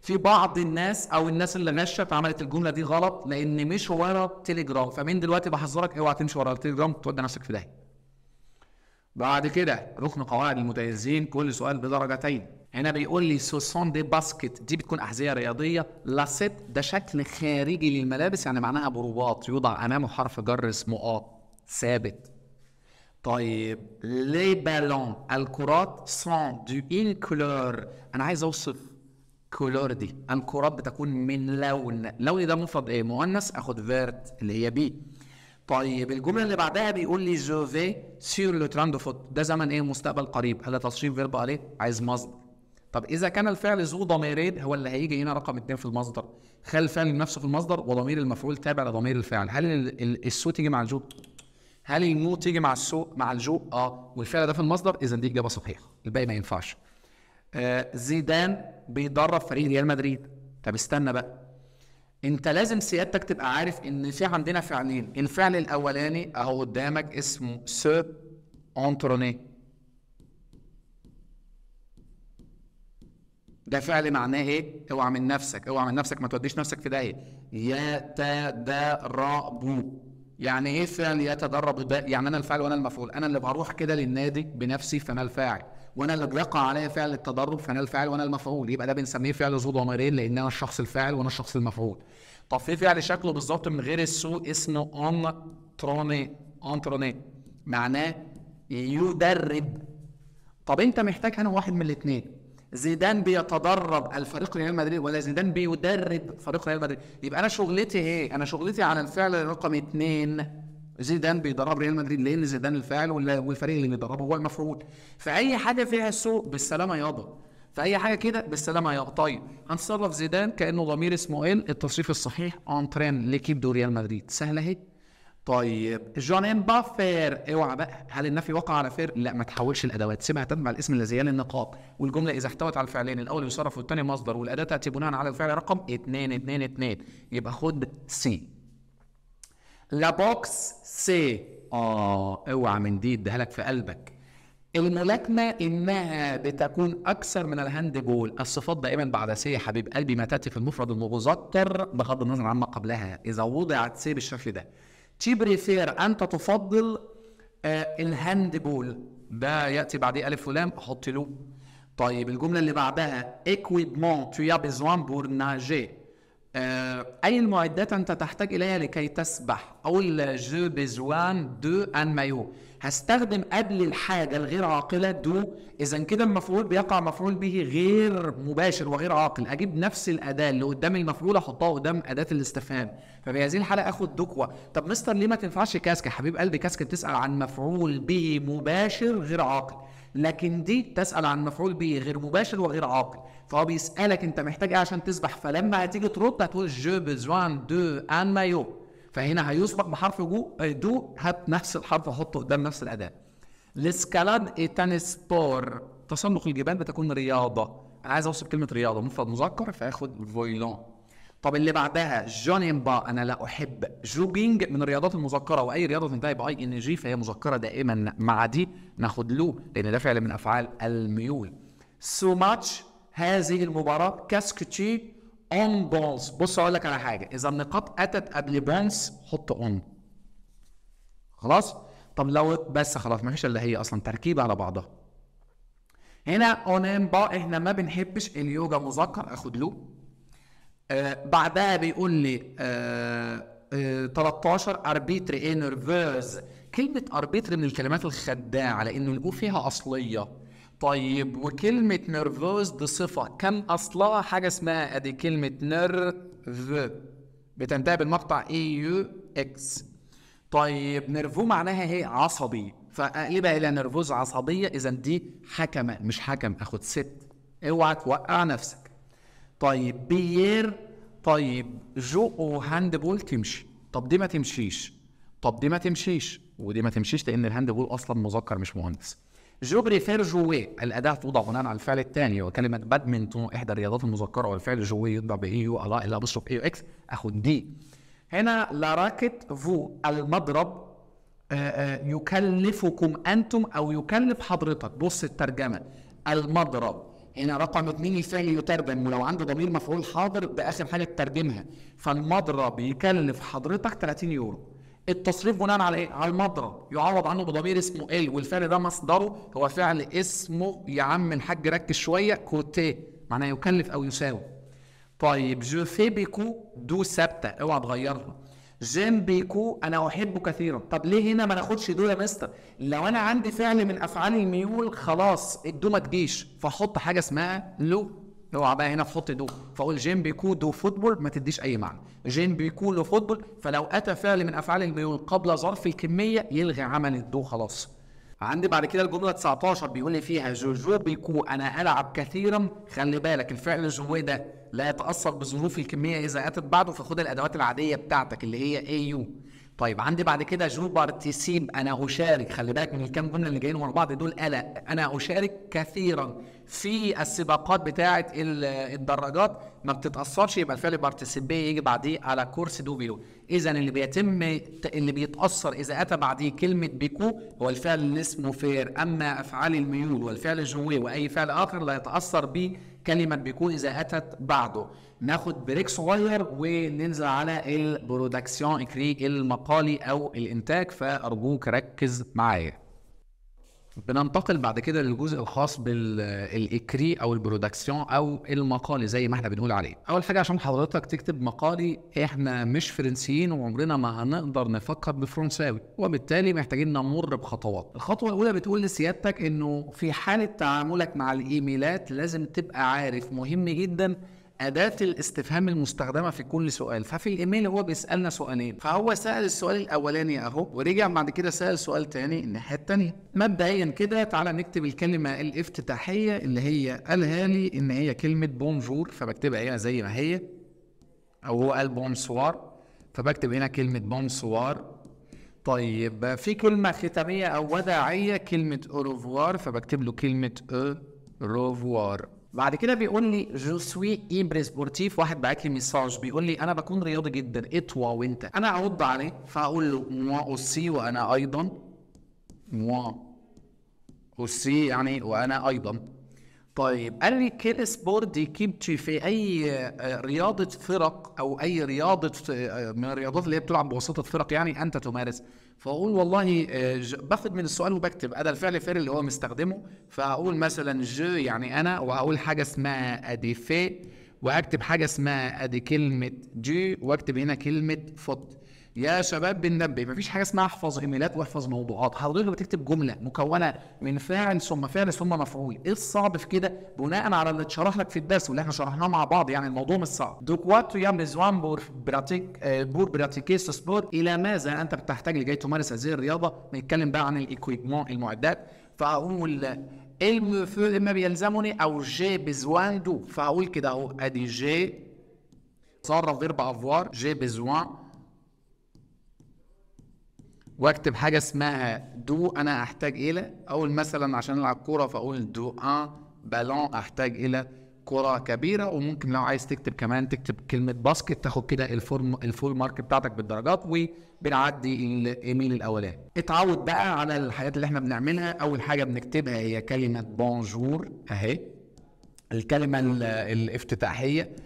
في بعض الناس او الناس اللي نشت عملت الجمله دي غلط لان مش ورا التليجرام فمن دلوقتي بحذرك اوعى تمشي ورا التليجرام تودي نفسك في داهيه بعد كده ركن قواعد المتيزين كل سؤال بدرجتين هنا بيقول لي سوسون دي باسكت دي بتكون احذيه رياضيه لاسيت ده شكل خارجي للملابس يعني معناها برباط يوضع امامه حرف جر اسمه اه ثابت طيب لي بالون الكرات سون دو ان كولور انا عايز اوصف كولور دي الكرات بتكون من لون لون ده مفرد ايه مؤنث اخد فيرت اللي هي بي طيب الجمله اللي بعدها بيقول لي جو في سير لو تراندو فوت ده زمن ايه مستقبل قريب هذا تصريف فيرب عليه عايز مصدر طب اذا كان الفعل ذو ضميرين هو اللي هيجي هنا رقم اثنين في المصدر خل الفعل نفسه في المصدر وضمير المفعول تابع لضمير الفعل هل السو تيجي مع الجو هل النو تيجي مع السو مع الجو اه والفعل ده في المصدر اذا دي اجابه صحيحه الباقي ما ينفعش آه زيدان بيدرب فريق ريال مدريد طب استنى بقى انت لازم سيادتك تبقى عارف ان في عندنا فعلين الفعل الاولاني اهو قدامك اسمه سو انتروني ده فعل معناه ايه اوعى من نفسك اوعى من نفسك ما توديش نفسك في داهيه بو يعني ايه فعل يتدرب يعني انا الفاعل وانا المفعول انا اللي بروح كده للنادي بنفسي فانا الفاعل وانا اللي بيقع عليا فعل التدرب فانا الفاعل وانا المفعول يبقى ده بنسميه فعل ذو ضميرين لان انا الشخص الفاعل وانا الشخص المفعول طب في فعل شكله بالظبط من غير السو اسمه اون تروني اون تروني معناه يدرب طب انت محتاج هنا واحد من الاثنين زيدان بيتدرب الفريق ريال مدريد ولا زيدان بيدرب فريق ريال مدريد يبقى انا شغلتي ايه انا شغلتي على الفعل رقم اثنين زيدان بيدرب ريال مدريد لان زيدان الفاعل والفريق اللي بيدربه هو المفروض فاي حاجه فيها السوء بالسلامه يابا فاي حاجه كده بالسلامه يابا طيب هنصرف زيدان كانه ضمير اسمه ايه التصريف الصحيح اون ترين ليكيب دو ريال مدريد سهله اهي طيب جونين بافير اوعى بقى هل النفي وقع على فير؟ لا ما تحولش الادوات سيبها تتبع الاسم الذي يلي النقاب والجمله اذا احتوت على الفعلين الاول يصرف والثاني مصدر والاداه تاتي بناء على الفعل رقم 2 2 2 يبقى خد سي لا بوكس سي اه اوعى من دي اديها لك في قلبك الملاكمة إنها بتكون أكثر من الهاند بول، الصفات دائما بعد سي يا حبيب قلبي ما تأتي في المفرد المذكر بغض النظر عما قبلها، إذا وضعت سي بالشكل ده. تي بريفير انت تفضل آه الهاند بول ده ياتي بعديه الف ولام احط له طيب الجمله اللي بعدها ايكويبمون تو يا بيزوان بور ناجي اي المعدات انت تحتاج اليها لكي تسبح او جو بيزوان دو ان مايو هستخدم قبل الحاجه الغير عاقله دو اذا كده المفعول بيقع مفعول به غير مباشر وغير عاقل اجيب نفس الاداه اللي قدام المفعول احطها قدام اداه الاستفهام ففي هذه الحاله اخد دوكوا طب مستر ليه ما تنفعش كاسكا حبيب قلبي كاسكا بتسال عن مفعول به مباشر غير عاقل لكن دي تسال عن مفعول به غير مباشر وغير عاقل فهو بيسالك انت محتاج ايه عشان تسبح فلما هتيجي ترد هتقول جو بزوان دو ان مايو فهنا هيسبق بحرف جو آه، دو هات نفس الحرف احطه قدام نفس الاداه الاسكالاد سبور تسلق الجبال بتكون رياضه انا عايز اوصف كلمه رياضه مفرد مذكر فاخد فويلون طب اللي بعدها با انا لا احب جوجينج من الرياضات المذكره واي رياضه تنتهي باي ان جي فهي مذكره دائما مع دي ناخد لو لان ده فعل من افعال الميول سو ماتش هذه المباراه كاسكتشي اون بونز بص اقول لك على حاجه اذا النقاط اتت قبل بونز حط اون خلاص طب لو بس خلاص ما فيش الا هي اصلا تركيبه على بعضها هنا اونام با احنا ما بنحبش اليوجا مذكر اخد له آه بعدها بيقول لي آه آه 13 اربيتري انرفيرز كلمه اربيتري من الكلمات الخداعه لانه الاو فيها اصليه طيب وكلمة نيرفوز دي صفة كم أصلها حاجة اسمها أدي كلمة نيرف بتنتهي بالمقطع اي يو اكس طيب نيرفو معناها ايه عصبي فأقلبها إلى نيرفوز عصبية إذا دي حكمة مش حكم أخد ست اوعى توقع نفسك طيب بيير طيب جو وهاند بول تمشي طب دي ما تمشيش طب دي ما تمشيش ودي ما تمشيش لأن الهاند بول أصلا مذكر مش مهندس جو بريفير جوي الاداه توضع بناء على الفعل الثاني وكلمه بادمنتون احدى الرياضات المذكره والفعل جوي يتبع ب اي يو الا الا بشرب اي اكس اخد دي هنا لاراكت فو المضرب آه، آه، يكلفكم انتم او يكلف حضرتك بص الترجمه المضرب هنا رقم اثنين الفعل يترجم ولو عنده ضمير مفعول حاضر بآخر حاجه ترجمها فالمضرب يكلف حضرتك 30 يورو التصريف بناء على ايه؟ على المضرب يعوض عنه بضمير اسمه ال والفعل ده مصدره هو فعل اسمه يا عم الحاج ركز شويه كوتي معناه يكلف او يساوي. طيب جو في بيكو دو ثابته اوعى تغيرها. جيم بيكو انا احبه كثيرا، طب ليه هنا ما ناخدش دو يا مستر؟ لو انا عندي فعل من افعال الميول خلاص الدو ما تجيش فاحط حاجه اسمها لو اوعى بقى هنا تحط دو فاقول جيم بيكو دو فوتبول ما تديش اي معنى جيم بيكو دو فوتبول فلو اتى فعل من افعال الميول قبل ظرف الكميه يلغي عمل الدو خلاص عندي بعد كده الجمله 19 بيقول لي فيها جوجو بيكو انا العب كثيرا خلي بالك الفعل جوي ده لا يتاثر بظروف الكميه اذا اتت بعده فخد الادوات العاديه بتاعتك اللي هي اي يو طيب عندي بعد كده جو بارتيسيب انا اشارك خلي بالك من الكام جمله اللي جايين ورا بعض دول قلق انا اشارك كثيرا في السباقات بتاعه الدراجات ما بتتاثرش يبقى الفعل بارتيسيبي يجي بعديه على كورس دوبيلو اذا اللي بيتم اللي بيتاثر اذا اتى بعديه كلمه بيكو هو الفعل اللي اسمه فير اما افعال الميول والفعل الجوي واي فعل اخر لا يتاثر بكلمه بيكو اذا اتت بعده ناخد بريك صغير وننزل على البرودكسيون اكري المقالي او الانتاج فارجوك ركز معايا بننتقل بعد كده للجزء الخاص بالاكري او البرودكسيون او المقالي زي ما احنا بنقول عليه اول حاجه عشان حضرتك تكتب مقالي احنا مش فرنسيين وعمرنا ما هنقدر نفكر بفرنساوي وبالتالي محتاجين نمر بخطوات الخطوه الاولى بتقول لسيادتك انه في حاله تعاملك مع الايميلات لازم تبقى عارف مهم جدا اداه الاستفهام المستخدمه في كل سؤال ففي الايميل هو بيسالنا سؤالين فهو سال السؤال الاولاني اهو ورجع بعد كده سال سؤال تاني الناحيه التانيه مبدئيا كده تعالى نكتب الكلمه الافتتاحيه اللي هي قالها لي ان هي كلمه بونجور فبكتبها هنا زي ما هي او هو قال بونسوار فبكتب هنا كلمه بونسوار طيب في كلمه ختاميه او وداعيه كلمه اوروفوار فبكتب له كلمه اوروفوار بعد كده بيقول لي جو سوي ايبري سبورتيف واحد باعت لي ميساج بيقول لي انا بكون رياضي جدا اتوا وانت انا ارد عليه فاقول له موا اوسي وانا ايضا موا اوسي يعني وانا ايضا طيب قال لي كيل سبورت كيبتي في اي رياضه فرق او اي رياضه آه، من الرياضات اللي هي بتلعب بواسطه فرق يعني انت تمارس فاقول والله آه، باخد من السؤال وبكتب انا الفعل فعل اللي هو مستخدمه فاقول مثلا جو يعني انا واقول حاجه اسمها ادي في واكتب حاجه اسمها ادي كلمه جو واكتب هنا كلمه فوت يا شباب بننبه مفيش حاجه اسمها احفظ ايميلات واحفظ موضوعات حضرتك بتكتب جمله مكونه من فاعل ثم فعل ثم مفعول ايه الصعب في كده بناء على اللي اتشرح لك في الدرس واللي احنا شرحناه مع بعض يعني الموضوع مش صعب دو كواتو يام بيزوان بور براتيك بور براتيكي سبور الى ماذا انت بتحتاج لجاي تمارس هذه الرياضه نتكلم بقى عن الايكويبمون المعدات فاقول إيه الم me ما بيلزمني او جي بيزوان دو فاقول كده اهو ادي جي تصرف غير بافوار جي بيزوان واكتب حاجه اسمها دو انا احتاج الى اقول مثلا عشان العب كوره فاقول دو ان بالون احتاج الى كرة كبيرة وممكن لو عايز تكتب كمان تكتب كلمة باسكت تاخد كده الفورم الفول مارك بتاعتك بالدرجات وبنعدي الايميل الاولاني. اتعود بقى على الحاجات اللي احنا بنعملها، أول حاجة بنكتبها هي كلمة بونجور أهي. الكلمة الافتتاحية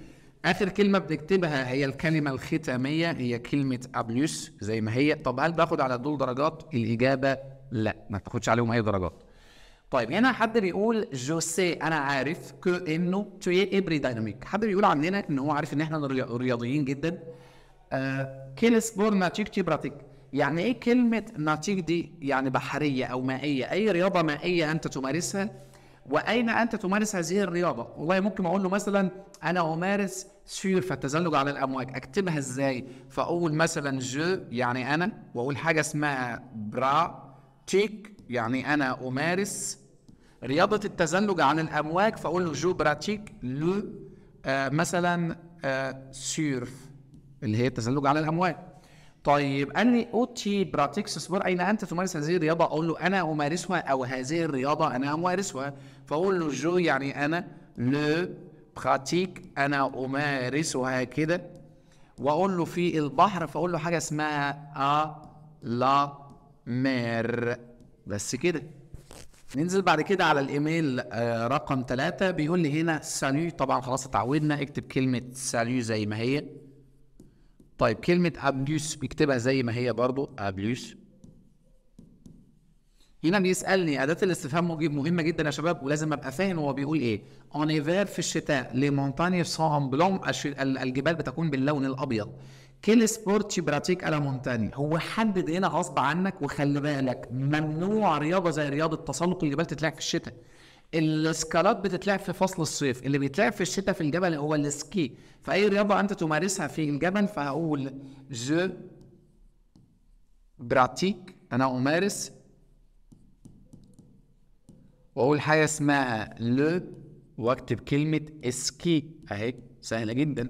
اخر كلمه بنكتبها هي الكلمه الختاميه هي كلمه ابليوس زي ما هي طب هل باخد على دول درجات الاجابه لا ما تاخدش عليهم اي درجات طيب هنا حد بيقول جوسي انا عارف انه توي ابري دايناميك حد بيقول عننا ان هو عارف ان احنا رياضيين جدا كيل كيلس بور تي تيبراتيك يعني ايه كلمه ناتيك دي يعني بحريه او مائيه اي رياضه مائيه انت تمارسها واين انت تمارس هذه الرياضه والله ممكن اقول له مثلا انا امارس سير فالتزلج على الامواج اكتبها ازاي فاقول مثلا جو يعني انا واقول حاجه اسمها برا تيك يعني انا امارس رياضه التزلج على الامواج فاقول له جو براتيك لو آه مثلا آه سيرف اللي هي التزلج على الامواج طيب قال لي اوتي براتيك سبور اين انت تمارس هذه الرياضه اقول له انا امارسها او هذه الرياضه انا امارسها فأقول له جو يعني أنا لو براتيك أنا أمارسها كده وأقول له في البحر فأقول له حاجة اسمها أ لا مير بس كده ننزل بعد كده على الايميل آه، رقم ثلاثة بيقول لي هنا سالو طبعا خلاص اتعودنا اكتب كلمة سالو زي ما هي طيب كلمة ابليوس بيكتبها زي ما هي برضو ابليوس هنا بيسالني اداه الاستفهام موجب مهمه جدا يا شباب ولازم ابقى فاهم هو بيقول ايه اون ايفير في الشتاء لي مونتاني سون بلون الجبال بتكون باللون الابيض كيل سبورت براتيك الا مونتاني هو حدد هنا غصب عنك وخلي بالك ممنوع رياضه زي رياضه تسلق الجبال تتلعب في الشتاء الاسكالات بتتلعب في فصل الصيف اللي بيتلعب في الشتاء في الجبل هو السكي فاي رياضه انت تمارسها في الجبل فهقول جو براتيك انا امارس واقول حاجه اسمها ل واكتب كلمه اسكي اهي سهله جدا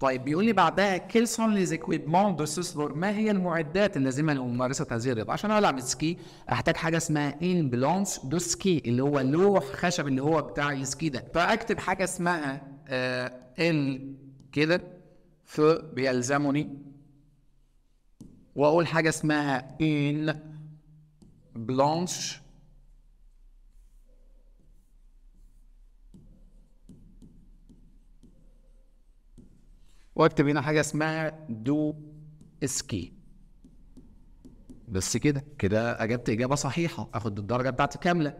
طيب بيقول لي بعدها سون ليز اكويبمون دو سيسلور ما هي المعدات اللازمه لممارسه هذه الرياضه عشان العب سكي احتاج حاجه اسمها ان بلونس دو سكي اللي هو لوح خشب اللي هو بتاع السكي ده فاكتب حاجه اسمها ان آه، ال كده ف بيلزمني واقول حاجه اسمها ان بلانش واكتب هنا حاجه اسمها دو اسكي بس كده كده اجبت اجابه صحيحه اخد الدرجه بتاعتي كامله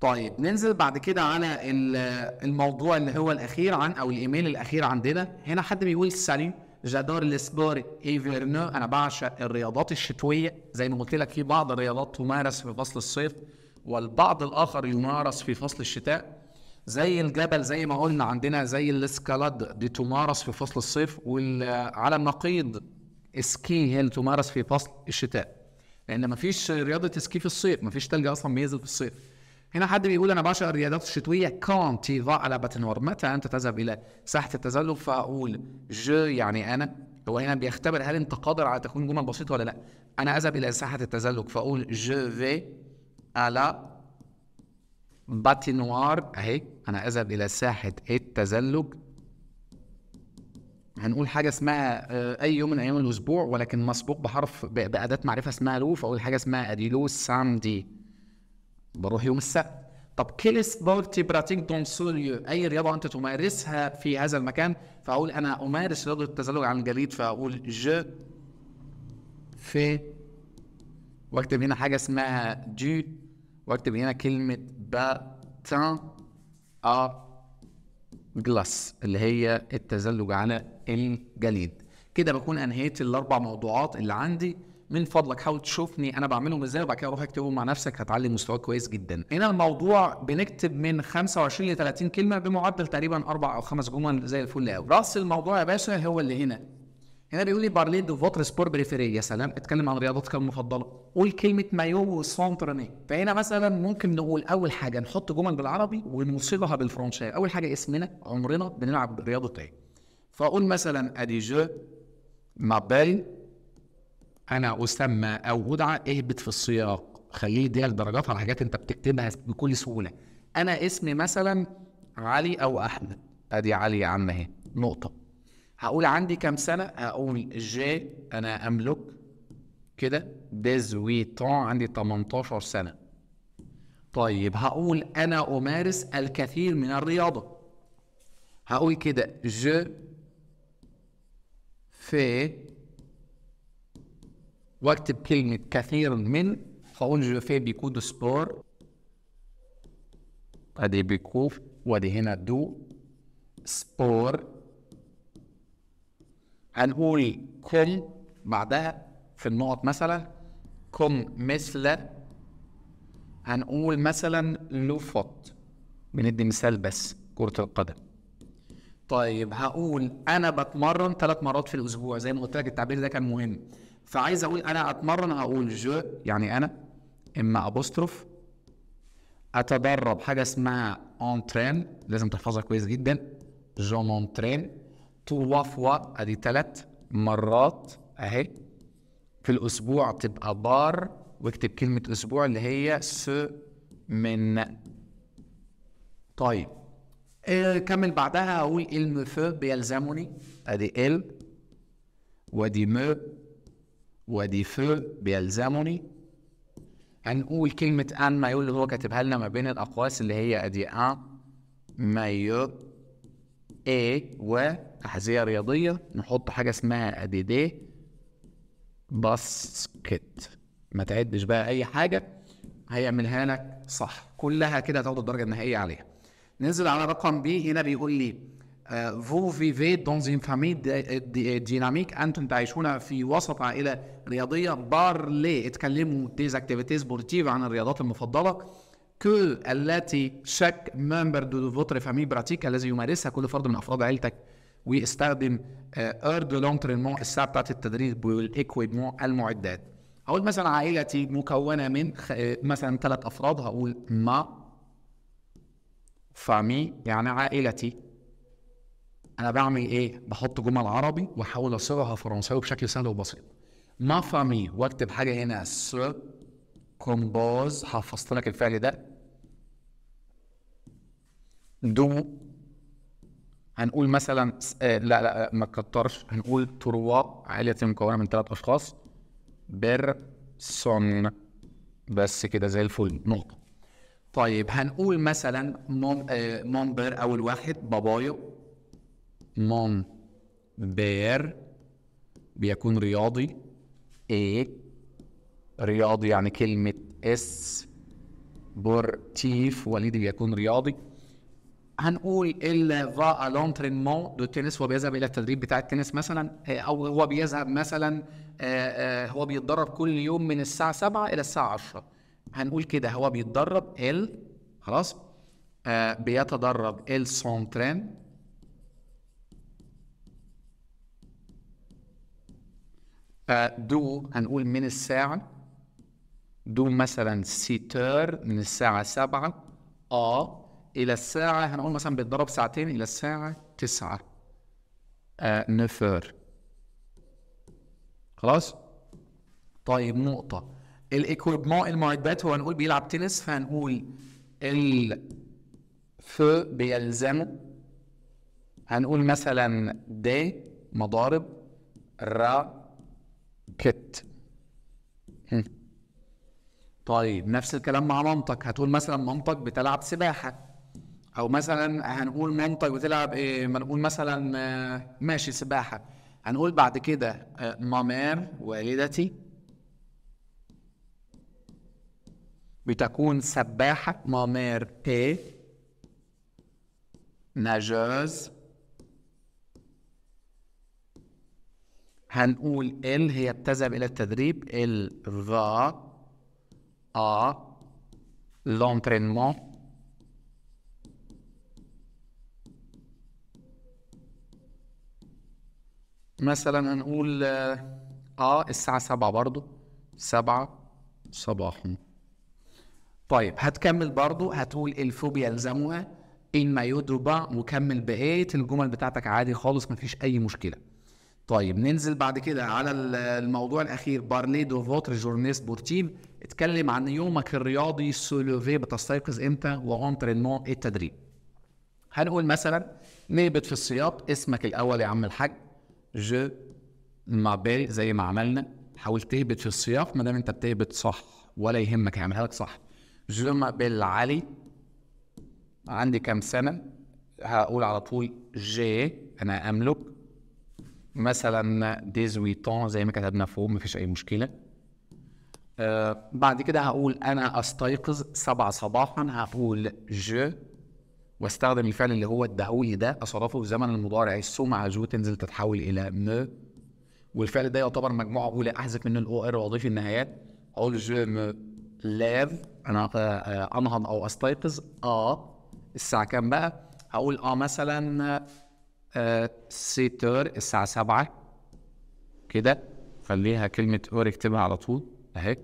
طيب ننزل بعد كده على الموضوع اللي هو الاخير عن او الايميل الاخير عندنا هنا حد بيقول سالي جادور السبور ايفيرنو انا بعشق الرياضات الشتويه زي ما قلت لك في بعض الرياضات تمارس في فصل الصيف والبعض الاخر يمارس في فصل الشتاء زي الجبل زي ما قلنا عندنا زي الاسكالاد دي تمارس في فصل الصيف وعلى النقيض اسكي هي اللي تمارس في فصل الشتاء لان مفيش رياضه اسكي في الصيف مفيش تلج اصلا بيزل في الصيف هنا حد بيقول انا بعشق الرياضات الشتويه كانت ثعلبة متى انت تذهب الى ساحه التزلج فاقول جو يعني انا هو هنا بيختبر هل انت قادر على تكوين جمل بسيطه ولا لا انا اذهب الى ساحه التزلج فاقول جو في على باتي نوار اهي انا اذهب الى ساحه التزلج هنقول حاجه اسمها آه، اي يوم من ايام الاسبوع ولكن مسبوق بحرف باداه معرفه اسمها لو فاقول حاجه اسمها اديلو ساندي بروح يوم السبت طب كيل سبورتي براتيك دون سوليو اي رياضه انت تمارسها في هذا المكان فاقول انا امارس رياضه التزلج على الجليد فاقول ج في واكتب هنا حاجه اسمها دو واكتب هنا كلمه باتان ا جلاس اللي هي التزلج على الجليد كده بكون انهيت الاربع موضوعات اللي عندي من فضلك حاول تشوفني انا بعملهم ازاي وبعد كده روح اكتبهم مع نفسك هتعلي مستواك كويس جدا هنا الموضوع بنكتب من 25 ل 30 كلمه بمعدل تقريبا اربع او خمس جمل زي الفل قوي راس الموضوع يا باشا هو اللي هنا هنا بيقول لي بارلي دو فوتر سبور بريفيري يا سلام اتكلم عن رياضتك المفضله قول كلمه مايو وسونترني فهنا مثلا ممكن نقول اول حاجه نحط جمل بالعربي ونصيغها بالفرنسيه اول حاجه اسمنا عمرنا بنلعب رياضه ايه فاقول مثلا ادي جو مابيل انا اسمى او ادعى اهبط في السياق خليه يديها لدرجات على حاجات انت بتكتبها بكل سهوله انا اسمي مثلا علي او احمد ادي علي يا عم اهي نقطه هقول عندي كام سنه هقول جي انا املك كده ديزويتون عندي 18 سنه طيب هقول انا امارس الكثير من الرياضه هقول كده جو في واكتب كلمة كثير من هقول جو في بيكو دو سبور ادي بيكو وادي هنا دو سبور هنقول كن بعدها في النقط مثلا كن مثل هنقول مثلا لوفوت بندي مثال بس كرة القدم طيب هقول انا بتمرن ثلاث مرات في الاسبوع زي ما قلت لك التعبير ده كان مهم فعايز اقول انا اتمرن هقول جو يعني انا اما ابوستروف اتدرب حاجه اسمها اونترين لازم تحفظها كويس جدا جو مونترين تو فوا ادي ثلاث مرات اهي في الاسبوع تبقى بار واكتب كلمه اسبوع اللي هي س من طيب إيه، كمل بعدها اقول الم ف بيلزمني ادي ال ودي م ودي ف بيلزمني هنقول كلمة أن ما يقول اللي هو كاتبها لنا ما بين الأقواس اللي هي أدي أن مايو إيه و احذيه رياضيه نحط حاجه اسمها اديديه باسكت ما تعدش بقى اي حاجه هيعملها لك صح كلها كده هتاخد الدرجه النهائيه عليها ننزل على رقم بي هنا بيقول لي فو فيفي دونز ان فامي ديناميك انتم تعيشون في وسط عائله رياضيه بارلي اتكلموا ديز activités سبورتيف عن الرياضات المفضله كو التي شاك ممبر دو فوتر فامي براتيك الذي يمارسها كل فرد من افراد عائلتك ويستخدم ارض لونج ترينمون الساعه بتاعت التدريب والايكويبمون المعدات اقول مثلا عائلتي مكونه من خ... آه، مثلا ثلاث افراد هقول ما فامي يعني عائلتي انا بعمل ايه بحط جمل عربي واحاول اصيغها فرنساوي بشكل سهل وبسيط ما فامي واكتب حاجه هنا س كومبوز حفظت لك الفعل ده دو هنقول مثلا آه، لا لا آه، ما تكترش هنقول تروا عالية مكونة من ثلاث أشخاص بيرسون بس كده زي الفل نقطة طيب هنقول مثلا مون آه مون بير أول واحد بابايو مون بير بيكون رياضي إيه رياضي يعني كلمة اس بورتيف وليدي بيكون رياضي هنقول الفا لونترينمون دو تنس هو بيذهب الى التدريب بتاع التنس مثلا آه، او هو بيذهب مثلا آه، آه، هو بيتدرب كل يوم من الساعه 7 الى الساعه 10 هنقول كده هو بيتدرب ال خلاص بيتدرب ال سونترين دو هنقول من الساعه دو مثلا سيتر من الساعه 7 اه الى الساعه هنقول مثلا بيتضرب ساعتين الى الساعه 9 آه، نفر خلاص طيب نقطه الايكويبمون المعدات هو هنقول بيلعب تنس فهنقول ال ف بيلزمه هنقول مثلا د مضارب را كت طيب نفس الكلام مع مامتك هتقول مثلا مامتك بتلعب سباحه او مثلا هنقول منطق طيب، بتلعب ايه ما نقول مثلا آه، ماشي سباحه هنقول بعد كده آه، مامير والدتي بتكون سباحه مامير بي ناجوز هنقول ال هي بتذهب الى التدريب ال فا ا لونترينمون مثلا هنقول آه،, اه الساعة سبعة برضو سبعة صباحا طيب هتكمل برضو هتقول الفوبيا يلزمها إن ما يدرب وكمل بقية الجمل بتاعتك عادي خالص مفيش أي مشكلة طيب ننزل بعد كده على الموضوع الأخير بارلي دو فوتر جورني سبورتيف اتكلم عن يومك الرياضي سولوفي بتستيقظ امتى وانترينمون التدريب هنقول مثلا نهبط في السياق اسمك الأول يا عم الحاج جو ما بالي زي ما عملنا حاول تهبط في السياق ما دام انت بتهبط صح ولا يهمك هعملها لك صح جو جمع علي عندي كام سنة هقول على طول جي أنا أملك مثلا ديزويتون زي ما كتبنا فوق مفيش أي مشكلة آه بعد كده هقول أنا أستيقظ سبعة صباحا هقول جو واستخدم الفعل اللي هو اداهولي ده اصرفه في زمن المضارع السمعه جو تنزل تتحول الى م والفعل ده يعتبر مجموعه اولى احذف منه الاو ار واضيف النهايات اقول جو م لاف انا آه، انهض او استيقظ اه الساعه كام بقى؟ هقول اه مثلا آه سيتور الساعه 7 كده خليها كلمه اور اكتبها على طول اهي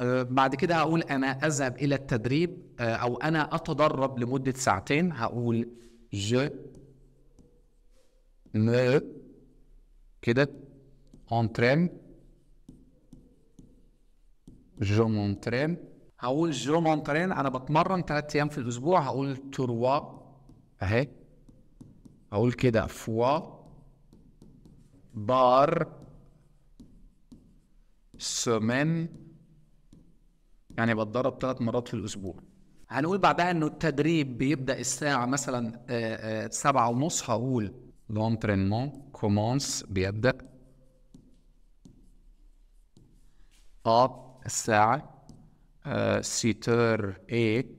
آه، بعد كده هقول انا اذهب الى التدريب آه، او انا اتدرب لمده ساعتين هقول je me كده اونترين جو مونترين هقول جو مونترين انا بتمرن ثلاث ايام في الاسبوع هقول تروا اهي هقول كده فوا بار سومين يعني بتدرب ثلاث مرات في الاسبوع هنقول بعدها انه التدريب بيبدا الساعه مثلا آه، آه، سبعة ونص هقول لونترينمون كومونس بيبدا اه إيه الساعه سيتر اي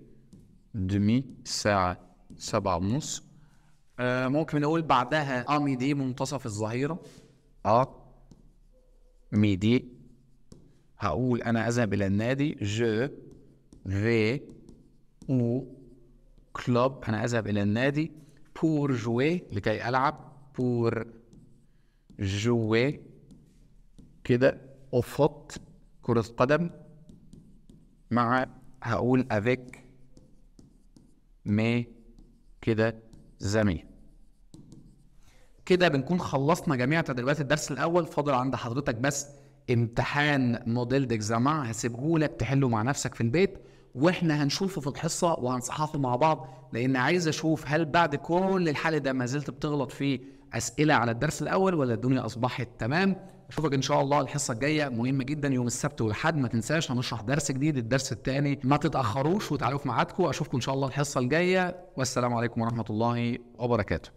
دمي ساعه سبعة ونص آه، ممكن نقول بعدها ميدي منتصف الظهيره اه ميدي هقول انا اذهب الى النادي جو في او كلوب انا اذهب الى النادي بور جوي لكي العب بور جوي كده اوفوت كرة قدم مع هقول افيك مي كده زميل كده بنكون خلصنا جميع تدريبات الدرس الاول فاضل عند حضرتك بس امتحان موديل ديكزامع هسيبهولك تحله مع نفسك في البيت واحنا هنشوفه في الحصه وهنصححه مع بعض لان عايز اشوف هل بعد كل الحل ده ما زلت بتغلط في اسئله على الدرس الاول ولا الدنيا اصبحت تمام اشوفك ان شاء الله الحصه الجايه مهمه جدا يوم السبت والحد ما تنساش هنشرح درس جديد الدرس الثاني ما تتاخروش وتعالوا في ميعادكم اشوفكم ان شاء الله الحصه الجايه والسلام عليكم ورحمه الله وبركاته